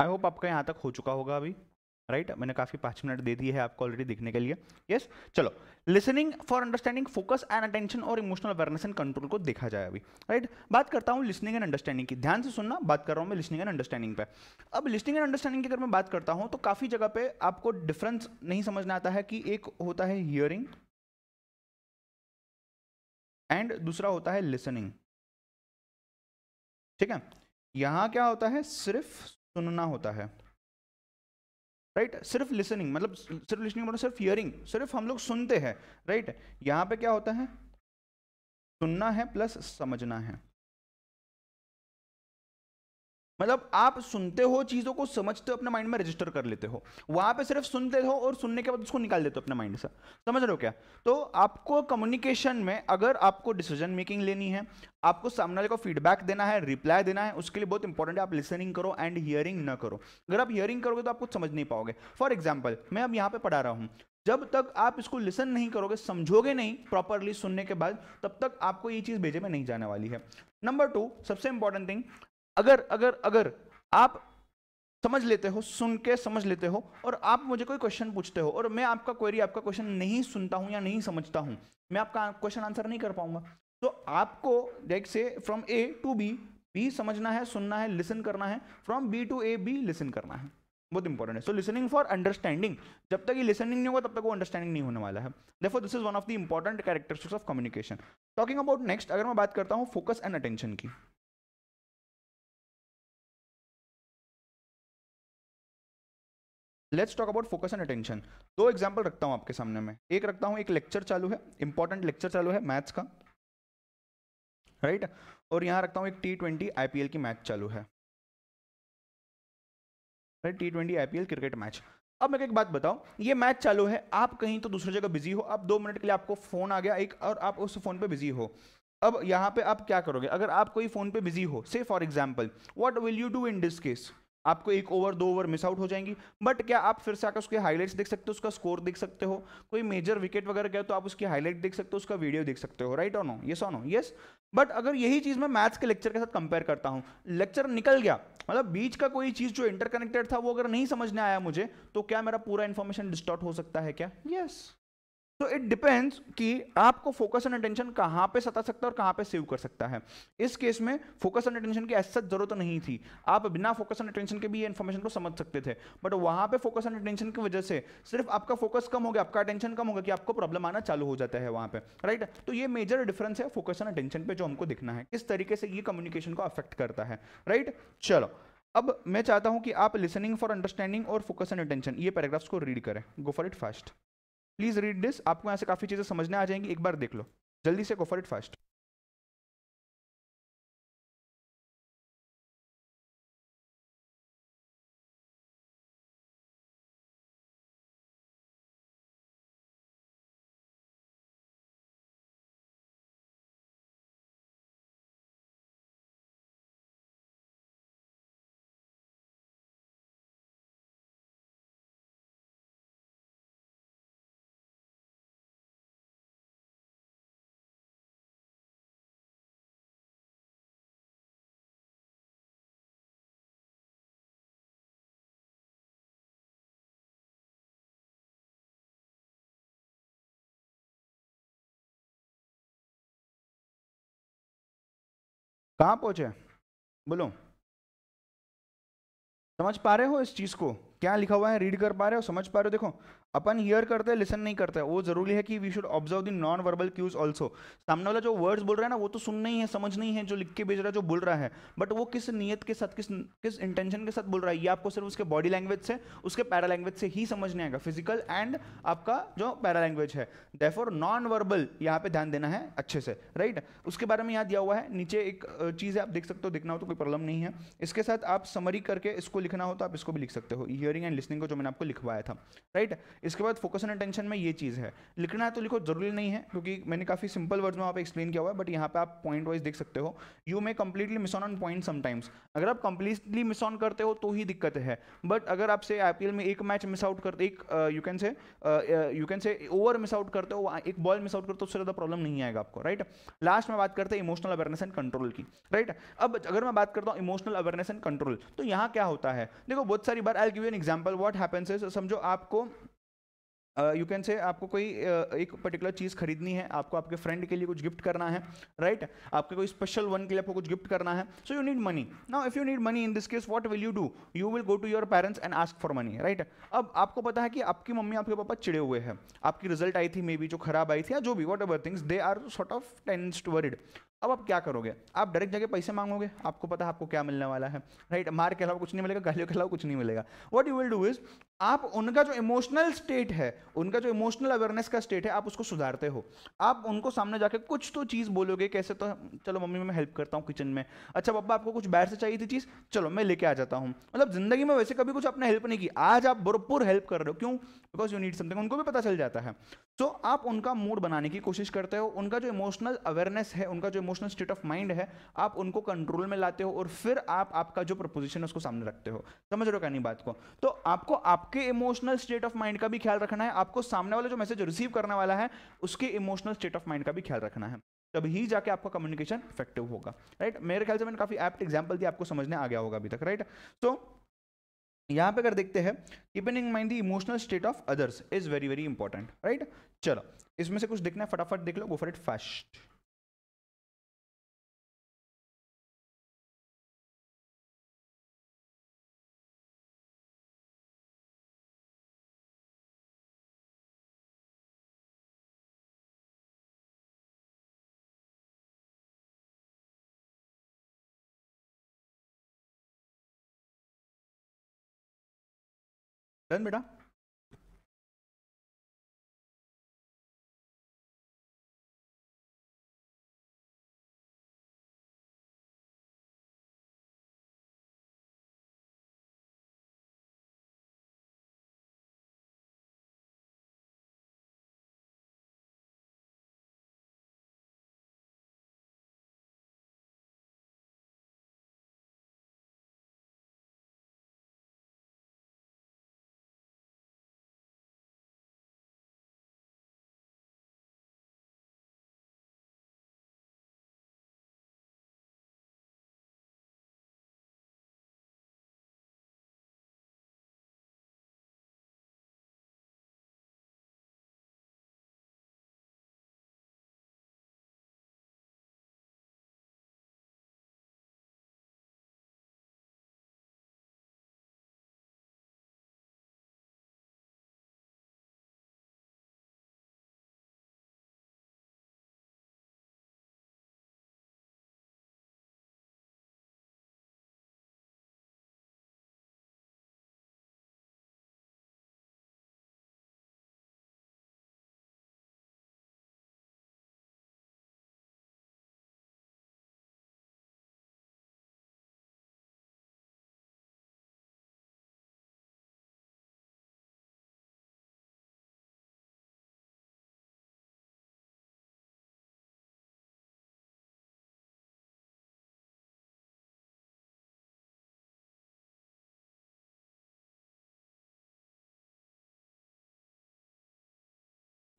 A: आई होप आपका यहाँ तक हो चुका होगा अभी राइट right? मैंने काफ़ी
C: पांच मिनट दे दिए है आपको ऑलरेडी देखने के लिए यस yes? चलो listening for understanding focus and attention और इमोशनल अवेयरनेस एंड कंट्रोल को देखा जाए अभी राइट right? बात करता हूँ लिसनिंग एंड अंडरस्टैंडिंग की ध्यान से सुनना बात कर रहा हूँ मैं लिसनिंग एंड अंडरस्टैंडिंग पे अब लिसनिंग एंड अंडरस्टैंडिंग की अगर मैं बात करता हूँ तो काफ़ी जगह पे आपको
B: डिफरेंस नहीं समझना आता है कि एक होता है हियरिंग एंड दूसरा होता है लिसनिंग ठीक है यहां क्या होता है सिर्फ सुनना होता है राइट right? सिर्फ
C: लिसनिंग मतलब सिर्फ लिसनिंग मतलब सिर्फ हियरिंग सिर्फ हम लोग सुनते हैं राइट right? यहाँ पे क्या होता है
B: सुनना है प्लस समझना है मतलब आप सुनते हो चीज़ों को समझते हो अपने माइंड में रजिस्टर कर लेते हो वहाँ पे सिर्फ
C: सुनते हो और सुनने के बाद उसको निकाल देते हो अपने माइंड से समझ रहे हो क्या तो आपको कम्युनिकेशन में अगर आपको डिसीजन मेकिंग लेनी है आपको सामने वाले को फीडबैक देना है रिप्लाई देना है उसके लिए बहुत इंपॉर्टेंट है आप लिसनिंग करो एंड हियरिंग न करो अगर आप हियरिंग करोगे तो आप कुछ समझ नहीं पाओगे फॉर एग्जाम्पल मैं अब यहाँ पे पढ़ा रहा हूँ जब तक आप इसको लिसन नहीं करोगे समझोगे नहीं प्रॉपरली सुनने के बाद तब तक आपको ये चीज़ भेजे में नहीं जाने वाली है नंबर टू सबसे इंपॉर्टेंट थिंग अगर अगर अगर आप समझ लेते हो सुन के समझ लेते हो और आप मुझे कोई क्वेश्चन पूछते हो और मैं आपका क्वेरी आपका क्वेश्चन नहीं सुनता हूं या नहीं समझता हूं मैं आपका क्वेश्चन आंसर नहीं कर पाऊंगा तो आपको देख से from A to B B समझना है सुनना है लिसन करना है from B to A B listen करना है बहुत इंपॉर्टेंट है सो लिसनिंग फॉर अंडरस्टैंडिंग जब तक ये लिसनिंग नहीं होगा तब तक वो अंडरस्टैंडिंग नहीं होने वाला है देखो this is one of the important characteristics of communication
A: talking about next अगर मैं बात करता हूँ फोकस एंड अटेंशन की
B: let's talk about focus and attention दो एग्जाम्पल रखता हूँ आपके सामने में एक रखता हूँ एक लेक्चर चालू है इंपॉर्टेंट लेक्चर चालू है मैथ्स का राइट right? और यहाँ रखता हूँ एक टी ट्वेंटी आई की मैच चालू है right T twenty I cricket match अब मैं एक बात
C: बताओ ये मैच चालू है आप कहीं तो दूसरी जगह बिजी हो आप दो मिनट के लिए आपको फ़ोन आ गया एक और आप उस फ़ोन पे बिजी हो अब यहाँ पे आप क्या करोगे अगर आप कोई फ़ोन पे बिजी हो say for example what will you do in this case आपको एक ओवर दो ओवर मिस आउट हो जाएंगी बट क्या आप फिर से आकर उसके हाईलाइट्स देख सकते हो उसका स्कोर देख सकते हो कोई मेजर विकेट वगैरह गया तो आप उसकी हाईलाइट देख सकते हो उसका वीडियो देख सकते हो right on no yes on no yes but अगर यही चीज़ मैं मैथ्स के लेक्चर के साथ कंपेयर करता हूँ लेक्चर निकल गया मतलब बीच का कोई चीज़ जो इंटरकनेक्टेड था वो अगर नहीं समझने आया मुझे तो क्या मेरा पूरा इन्फॉर्मेशन डिस्टॉर्ट हो सकता है क्या यस yes. तो इट डिपेंड्स कि आपको फोकस एंड अटेंशन कहाँ पे सता सकता है और कहाँ पे सेव कर सकता है इस केस में फोकस एंड अटेंशन की ऐसा जरूरत तो नहीं थी आप बिना फोकस एंड अटेंशन के भी ये इन्फॉर्मेशन को समझ सकते थे बट वहाँ पे फोकस एंड अटेंशन की वजह से सिर्फ आपका फोकस कम हो गया आपका अटेंशन कम होगा कि आपको प्रॉब्लम आना चालू हो जाता है वहाँ पर राइट तो ये मेजर डिफरेंस है फोकस एंड अटेंशन पर जो हमको दिखना है किस तरीके से ये कम्युनिकेशन को अफेक्ट करता है राइट चलो अब मैं चाहता हूँ कि आप लिसनिंग फॉर अंडरस्टैंडिंग और फोकस एंड अटेंशन ये पैराग्राफ्स को रीड
B: करें go for it fast please read this आपको यहाँ से काफ़ी चीज़ें समझने आ जाएंगी एक बार देख लो जल्दी से गो फॉर इट फास्ट कहाँ पहुंचे बोलो समझ पा रहे हो इस चीज को क्या लिखा हुआ है रीड कर पा रहे हो समझ पा रहे हो
C: देखो अपन हियर करते हैं लिसन नहीं करते हैं वो जरूरी है कि we should observe the non verbal cues also सामने वाला जो वर्ड्स बोल रहा है ना वो तो सुनना ही है समझ नहीं है जो लिख के भेज रहा है जो बोल रहा है बट वो किस नीयत के साथ किस किस इंटेंशन के साथ बोल रहा है ये आपको सिर्फ उसके बॉडी लैंग्वेज से उसके पैरा लैंग्वेज से ही समझने आएगा फिजिकल एंड आपका जो पैरा लैंग्वेज है देफोर नॉन वर्बल यहाँ पे ध्यान देना है अच्छे से राइट उसके बारे में याद दिया हुआ है नीचे एक चीज़ है आप देख सकते हो देखना हो तो कोई प्रॉब्लम नहीं है इसके साथ आप समरी करके इसको लिखना हो तो आप इसको भी लिख सकते हो ये हियरिंग एंड लिसनिंग को जो मैंने आपको लिखवाया था राइट इसके बाद फोकस एंड अटेंशन में ये चीज़ है लिखना है तो लिखो जरूरी नहीं है क्योंकि मैंने काफ़ी सिंपल वर्ड्स में आप एक्सप्लेन किया हुआ है बट यहाँ पे आप पॉइंट वाइज देख सकते हो you may completely miss on on point sometimes अगर आप कम्प्लीटली मिस ऑन करते हो तो ही दिक्कत है बट अगर आपसे आई में एक मैच मिस आउट करते एक you can say you can say over miss out करते हो एक बॉल मिस आउट करते हो उससे ज़्यादा प्रॉब्लम नहीं आएगा आपको राइट लास्ट में बात करते हैं इमोशनल अवेयरनेस एंड कंट्रोल की राइट अब अगर मैं बात करता हूँ इमोशनल अवेयरनेस एंड कंट्रोल तो यहाँ क्या होता है देखो बहुत सारी बार I give an example what happens is समझो आपको यू कैन से आपको कोई uh, एक पर्टिकुलर चीज़ खरीदनी है आपको आपके फ्रेंड के लिए कुछ गिफ्ट करना है राइट right? आपके कोई स्पेशल वन के लिए आपको कुछ गिफ्ट करना है so you need money now if you need money in this case what will you do you will go to your parents and ask for money right अब आपको पता है कि आपकी मम्मी आपके पापा चिड़े हुए हैं आपकी रिजल्ट आई थी मे बी जो खराब आई थी या जो भी whatever things they are sort of tensed word अब आप क्या करोगे आप डायरेक्ट जाके पैसे मांगोगे आपको पता है आपको क्या मिलने वाला है राइट मार के अलावा कुछ नहीं मिलेगा गालियों के अलावा कुछ नहीं मिलेगा what you will do is आप उनका जो इमोशनल स्टेट है उनका जो इमोशनल अवेयरनेस का स्टेट है आप उसको सुधारते हो आप उनको सामने जाके कुछ तो चीज़ बोलोगे कैसे तो चलो मम्मी मैं हेल्प करता हूँ किचन में अच्छा पापा आपको कुछ बाहर से चाहिए थी चीज़ चलो मैं लेके आ जाता हूँ मतलब जिंदगी में वैसे कभी कुछ आपने हेल्प नहीं की आज आप भरपूर हेल्प कर रहे हो क्यों बिकॉज यू नीड समथिंग उनको भी पता चल जाता है सो so, आप उनका मूड बनाने की कोशिश करते हो उनका जो इमोशनल अवेयरनेस है उनका जो इमोशनल स्टेट ऑफ माइंड है आप उनको कंट्रोल में लाते हो और फिर आप आपका जो प्रपोजिशन है उसको सामने रखते हो समझ रहे हो कहनी बात को तो आपको आपके इमोशनल स्टेट ऑफ माइंड का भी ख्याल रखना है आपको सामने वाला जो मैसेज रिसीव करने वाला है उसके इमोशनल स्टेट ऑफ माइंड का भी ख्याल रखना है तभी जाके आपका कम्युनिकेशन इफेक्टिव होगा राइट मेरे ख्याल से मैंने काफ़ी एप्ट एग्जाम्पल दिया आपको समझने आ गया होगा अभी तक राइट सो so, यहाँ पे अगर देखते हैं keeping in mind the emotional state of
B: others is very very important right चलो इसमें से कुछ देखना है फटाफट देख लो go for it fast done बेटा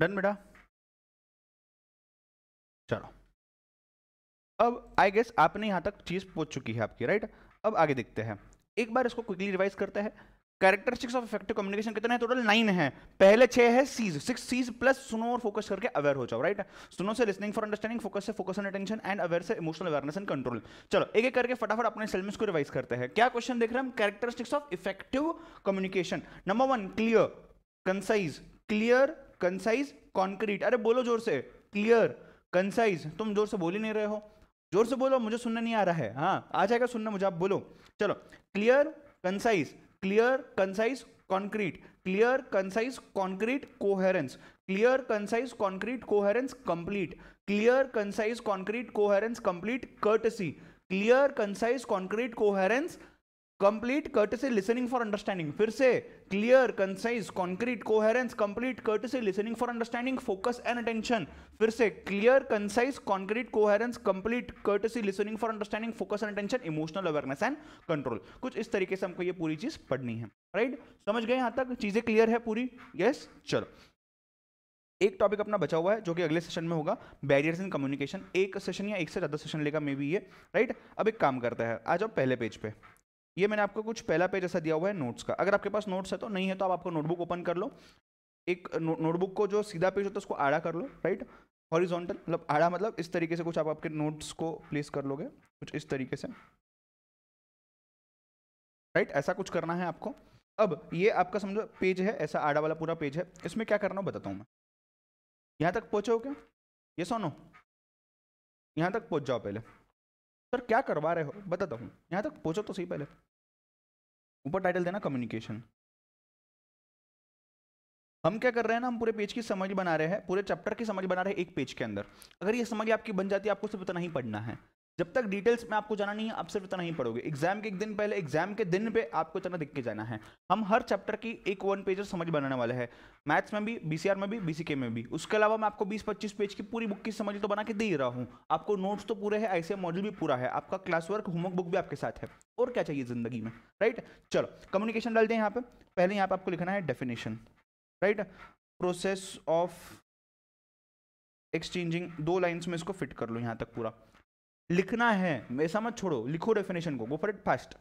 B: डन बेटा चलो अब आई गेस आपने यहां तक चीज़ पूछ चुकी है आपकी राइट अब आगे
C: देखते हैं एक बार इसको क्विकली रिवाइज करते हैं कैरेक्टरिस्टिक्स ऑफ इफेक्टिव कम्युनिकेशन कितने हैं टोटल नाइन है पहले छह है सीज सिक्स सीज प्लस सुनो और फोकस करके अवेयर हो जाओ राइट सुनो से लिसनिंग फॉर अंडरस्टैंडिंग फोकस से focus on attention and aware से इमोशनल अवेयरनेस एंड कंट्रोल चलो एक एक करके फटाफट अपने सेल्स को रिवाइज करते हैं क्या क्वेश्चन देख रहे हैं हम characteristics of effective communication number one clear concise clear concise concrete अरे बोलो जोर से क्लियर कंसाइज तुम जोर से बोल ही नहीं रहे हो जोर से बोलो मुझे सुनना नहीं आ रहा है हाँ आ जाएगा सुनना मुझे आप बोलो चलो clear concise clear concise concrete clear concise concrete coherence clear concise concrete coherence complete clear concise concrete coherence complete courtesy clear concise concrete coherence complete courtesy listening for understanding फिर से clear concise concrete coherence complete courtesy listening for understanding focus and attention फिर से clear concise concrete coherence complete courtesy listening for understanding focus and attention emotional awareness and control कुछ इस तरीके से हमको ये पूरी चीज पढ़नी है राइट right? समझ गए यहां तक चीजें क्लियर है पूरी यस yes? चलो एक टॉपिक अपना बचा हुआ है जो कि अगले सेशन में होगा बैरियर्स इन कम्युनिकेशन एक सेशन या एक से ज़्यादा सेशन लेगा मे बी ये राइट अब एक काम करता है आ जाओ पहले पेज पे ये मैंने आपको कुछ पहला पेज ऐसा दिया हुआ है नोट्स का अगर आपके पास नोट्स है तो नहीं है तो आप आपको नोटबुक ओपन कर लो एक नोटबुक को जो सीधा पेज होता है उसको आड़ा कर लो राइट हॉरिजॉन्टल मतलब आड़ा मतलब इस तरीके से कुछ आप आपके नोट्स को प्लेस कर लोगे कुछ इस तरीके से राइट ऐसा कुछ करना है आपको अब ये आपका समझो पेज है ऐसा आड़ा वाला पूरा
B: पेज है इसमें क्या करना हो बताता हूँ मैं यहाँ तक पहुँचे क्या ये सोनो यहाँ तक पहुँच जाओ पहले सर क्या करवा रहे हो बताता हूँ यहाँ तक पहुँचो तो सही पहले ऊपर टाइटल देना कम्युनिकेशन हम क्या कर रहे हैं ना हम पूरे पेज की समझ बना रहे हैं पूरे चैप्टर की समझ बना रहे हैं एक पेज के अंदर अगर ये समझ
C: आपकी बन जाती है आपको सिर्फ इतना ही पढ़ना है जब तक डिटेल्स में आपको जाना नहीं है आप सिर्फ इतना ही पढ़ोगे एग्जाम के एक दिन पहले एग्जाम के दिन पे आपको इतना दिख के जाना है हम हर चैप्टर की एक वन पेजर समझ बनाने वाले हैं मैथ्स में भी बीसीआर में भी बीसीके में भी उसके अलावा मैं आपको 20-25 पेज की पूरी बुक की समझ तो बना के दे रहा हूँ आपको नोट्स तो पूरे है ऐसे मॉडल भी पूरा है आपका क्लास वर्क होमवर्क बुक भी आपके साथ है और क्या चाहिए जिंदगी में राइट चलो कम्युनिकेशन डालते हैं यहाँ पे पहले यहाँ पर आपको लिखना है definition right process of exchanging दो लाइन्स में इसको फिट कर लो यहाँ तक पूरा लिखना है ऐसा मत छोड़ो लिखो डेफिनेशन को go for it fast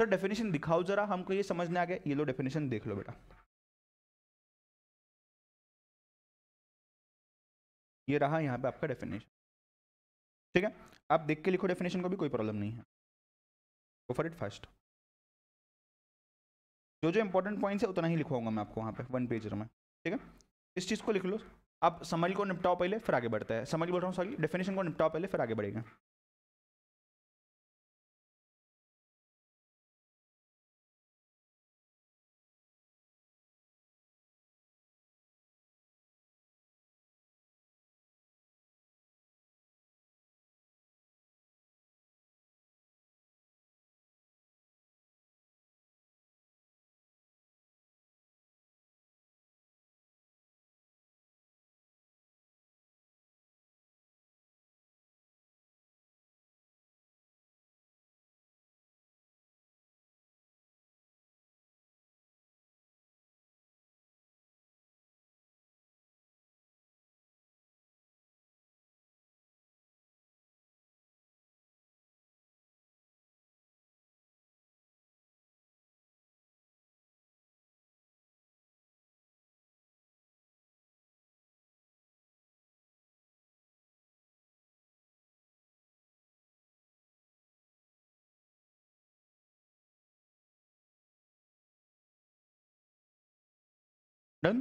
B: sir definition दिखाओ जरा हमको ये समझ में आ गया ये लो डेफिनेशन देख लो बेटा ये रहा यहाँ पे आपका डेफिनेशन ठीक है आप देख के लिखो डेफिनेशन को भी कोई प्रॉब्लम नहीं है गो फॉर इट फास्ट जो जो इंपॉर्टेंट पॉइंट्स है उतना ही लिखवाऊंगा मैं आपको वहाँ पे वन पेजर में ठीक है इस चीज़ को लिख लो अब समझ को निपटाओ पहले फिर आगे बढ़ता है समझ बोल रहा हूँ सॉरी डेफिनेशन को निपटाओ पहले फिर आगे बढ़ेगा
A: Done?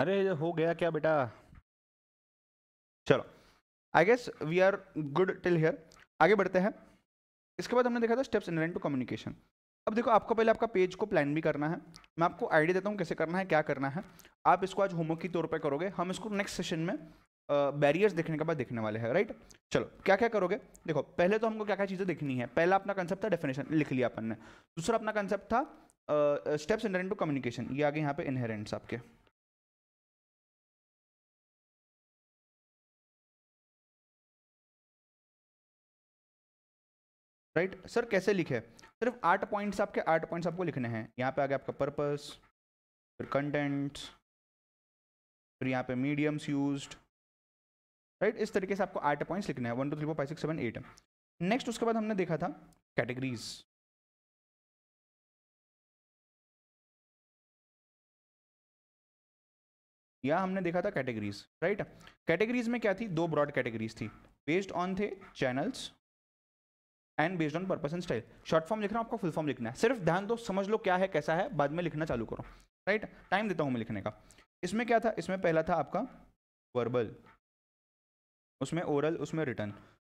A: अरे हो गया क्या बेटा चलो I guess
C: we are good till here आगे बढ़ते हैं इसके बाद हमने देखा था स्टेप्स इन टू कम्युनिकेशन अब देखो आपको पहले आपका पेज को प्लान भी करना है मैं आपको आइडिया देता हूँ कैसे करना है क्या करना है आप इसको आज होमवर्क के तौर पर करोगे हम इसको नेक्स्ट सेशन में बैरियर्स uh, देखने के बाद देखने वाले हैं राइट चलो क्या क्या करोगे देखो पहले तो हमको क्या क्या चीज़ें देखनी है पहला अपना कंसेप्ट था डेफिनेशन लिख लिया अपन ने
B: दूसरा अपना कंसेप्ट था स्टेप्स इंटर टू कम्युनिकेशन ये आगे यहाँ पे इनहेरेंट्स आपके राइट right? सर कैसे लिखे सिर्फ आठ पॉइंट्स आपके आठ पॉइंट्स आपको लिखने हैं यहाँ पे आ गया आपका पर्पस फिर कंटेंट
C: फिर यहाँ पे मीडियम्स यूज राइट इस तरीके से आपको आठ पॉइंट्स
A: लिखने हैं one two three four five six seven eight next उसके बाद हमने देखा था कैटेगरीज या हमने देखा था कैटेगरीज राइट कैटेगरीज में क्या थी दो ब्रॉड कैटेगरीज थी
C: बेस्ड ऑन थे channels and based on purpose and style short form लिखना आपको फुल फॉर्म लिखना है सिर्फ ध्यान दो समझ लो क्या है कैसा है बाद में लिखना चालू करो राइट टाइम देता हूँ मैं लिखने का इसमें क्या था इसमें पहला था आपका वर्बल उसमें ओरल उसमें रिटर्न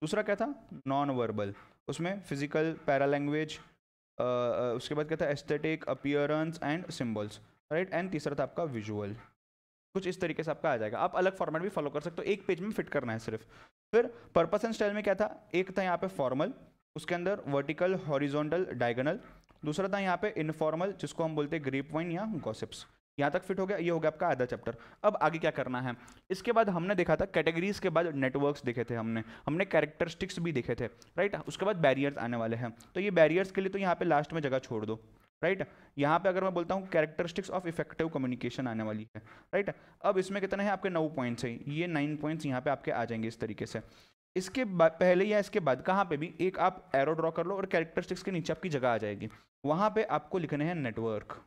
C: दूसरा क्या था नॉन वर्बल उसमें फिजिकल पैरा लैंग्वेज उसके बाद क्या था aesthetic appearance and symbols right and तीसरा था आपका विजुअल कुछ इस तरीके से आपका आ जाएगा आप अलग फॉर्मेट भी फॉलो कर सकते हो एक पेज में फिट करना है सिर्फ फिर पर्पस एंड स्टाइल में क्या था एक था यहाँ पे फॉर्मल उसके अंदर वर्टिकल हॉरिजॉन्टल डायगनल दूसरा था यहाँ पे इनफॉर्मल जिसको हम बोलते हैं ग्रीप वाइन या गॉसिप्स यहाँ तक फिट हो गया ये हो गया आपका आधा चैप्टर अब आगे क्या करना है इसके बाद हमने देखा था कैटेगरीज के बाद नेटवर्क्स देखे थे हमने हमने कैरेक्टरिस्टिक्स भी देखे थे राइट उसके बाद बैरियर्स आने वाले हैं तो ये बैरियर्स के लिए तो यहाँ पे लास्ट में जगह छोड़ दो राइट यहाँ पे अगर मैं बोलता हूँ कैरेक्टरिस्टिक्स ऑफ इफेक्टिव कम्युनिकेशन आने वाली है राइट अब इसमें कितने हैं आपके नौ पॉइंट्स हैं ये नाइन पॉइंट्स यहाँ पे आपके आ जाएंगे इस तरीके से इसके पहले या इसके बाद कहाँ पे भी एक आप एरो ड्रॉ कर लो और कैरेक्टरिस्टिक्स के नीचे आपकी जगह आ जाएगी वहाँ पे आपको लिखने हैं नेटवर्क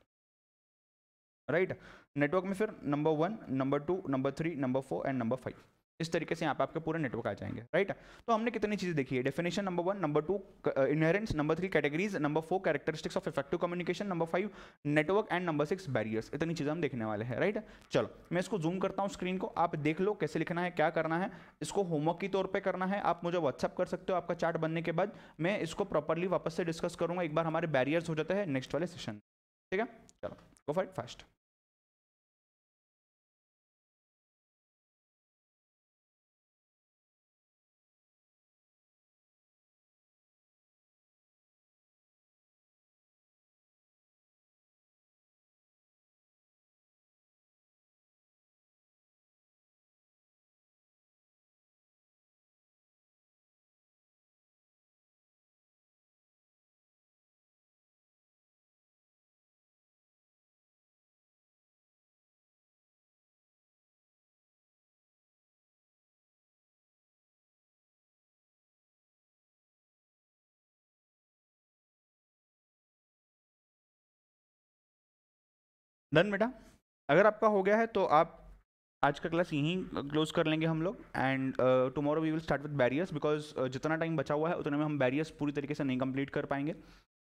C: राइट नेटवर्क में फिर number one number two number three number four and number five इस तरीके से यहाँ पे आपके पूरे नेटवर्क आ जाएंगे राइट तो हमने कितनी चीज़ें देखी है definition number one number two inherence number three categories number four characteristics of effective communication number five network and number six barriers इतनी चीज़ें हम देखने वाले हैं राइट चलो मैं इसको जूम करता हूँ स्क्रीन को आप देख लो कैसे लिखना है क्या करना है इसको होमवर्क के तौर पर करना है आप मुझे व्हाट्सअप कर सकते हो आपका चार्ट बनने के बाद मैं इसको प्रॉपरली वापस से डिस्कस करूंगा एक बार हमारे
A: बैरियर्स हो जाते हैं नेक्स्ट वाले सेशन ठीक है चलो गो फाइट फास्ट
B: डन बेटा अगर आपका हो गया है तो आप आज का क्लास यहीं क्लोज कर लेंगे हम लोग and tomorrow we will start with
C: barriers because जितना टाइम बचा हुआ है उतने में हम बैरियर्स पूरी तरीके से नहीं कंप्लीट कर पाएंगे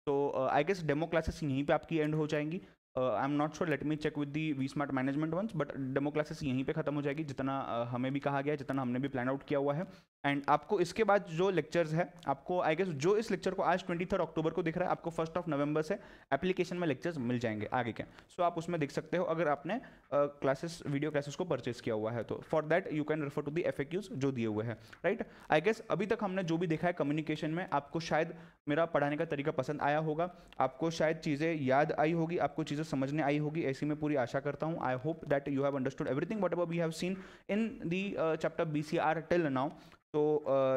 C: तो आई गेस डेमो क्लासेस यहीं पे आपकी एंड हो जाएंगी I am not sure let me check with the V smart management once but demo classes यहीं पे खत्म हो जाएगी जितना uh, हमें भी कहा गया है जितना हमने भी प्लान आउट किया हुआ है एंड आपको इसके बाद जो लेक्चर्स है आपको आई गेस जो इस लेक्चर को आज ट्वेंटी थर्ड अक्टूबर को दिख रहा है आपको फर्स्ट ऑफ नवंबर से एप्लीकेशन में लेक्चर्स मिल जाएंगे आगे के सो so, आप उसमें देख सकते हो अगर आपने क्लासेस वीडियो क्लासेस को परचेज किया हुआ है तो for that you can refer to the F जो दिए हुए हैं राइट आई गेस अभी तक हमने जो भी देखा है कम्युनिकेशन में आपको शायद मेरा पढ़ाने का तरीका पसंद आया होगा आपको शायद चीज़ें याद आई होगी आपको चीज़ें समझने आई होगी ऐसी मैं पूरी आशा करता हूँ I hope that you have understood everything whatever we have seen in the chapter B C R till now तो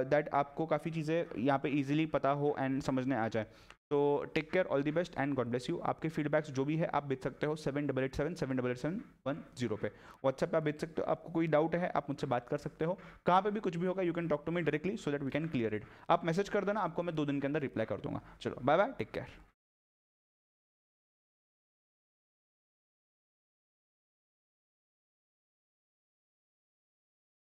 C: दैट uh, आपको काफ़ी चीज़ें यहाँ पे इजीली पता हो एंड समझने आ जाए तो take care all the best and God bless you आपके फीडबैक्स जो भी है आप भेज सकते हो seven double eight seven seven double eight seven one zero पे व्हाट्सएप पर आप भेज सकते हो आपको कोई डाउट है आप मुझसे बात कर सकते हो कहाँ पे भी कुछ भी होगा you can talk to me
B: directly so that we can clear it आप मैसेज कर देना आपको मैं दो दिन के अंदर रिप्लाई कर दूंगा चलो बाय बाय टेक केयर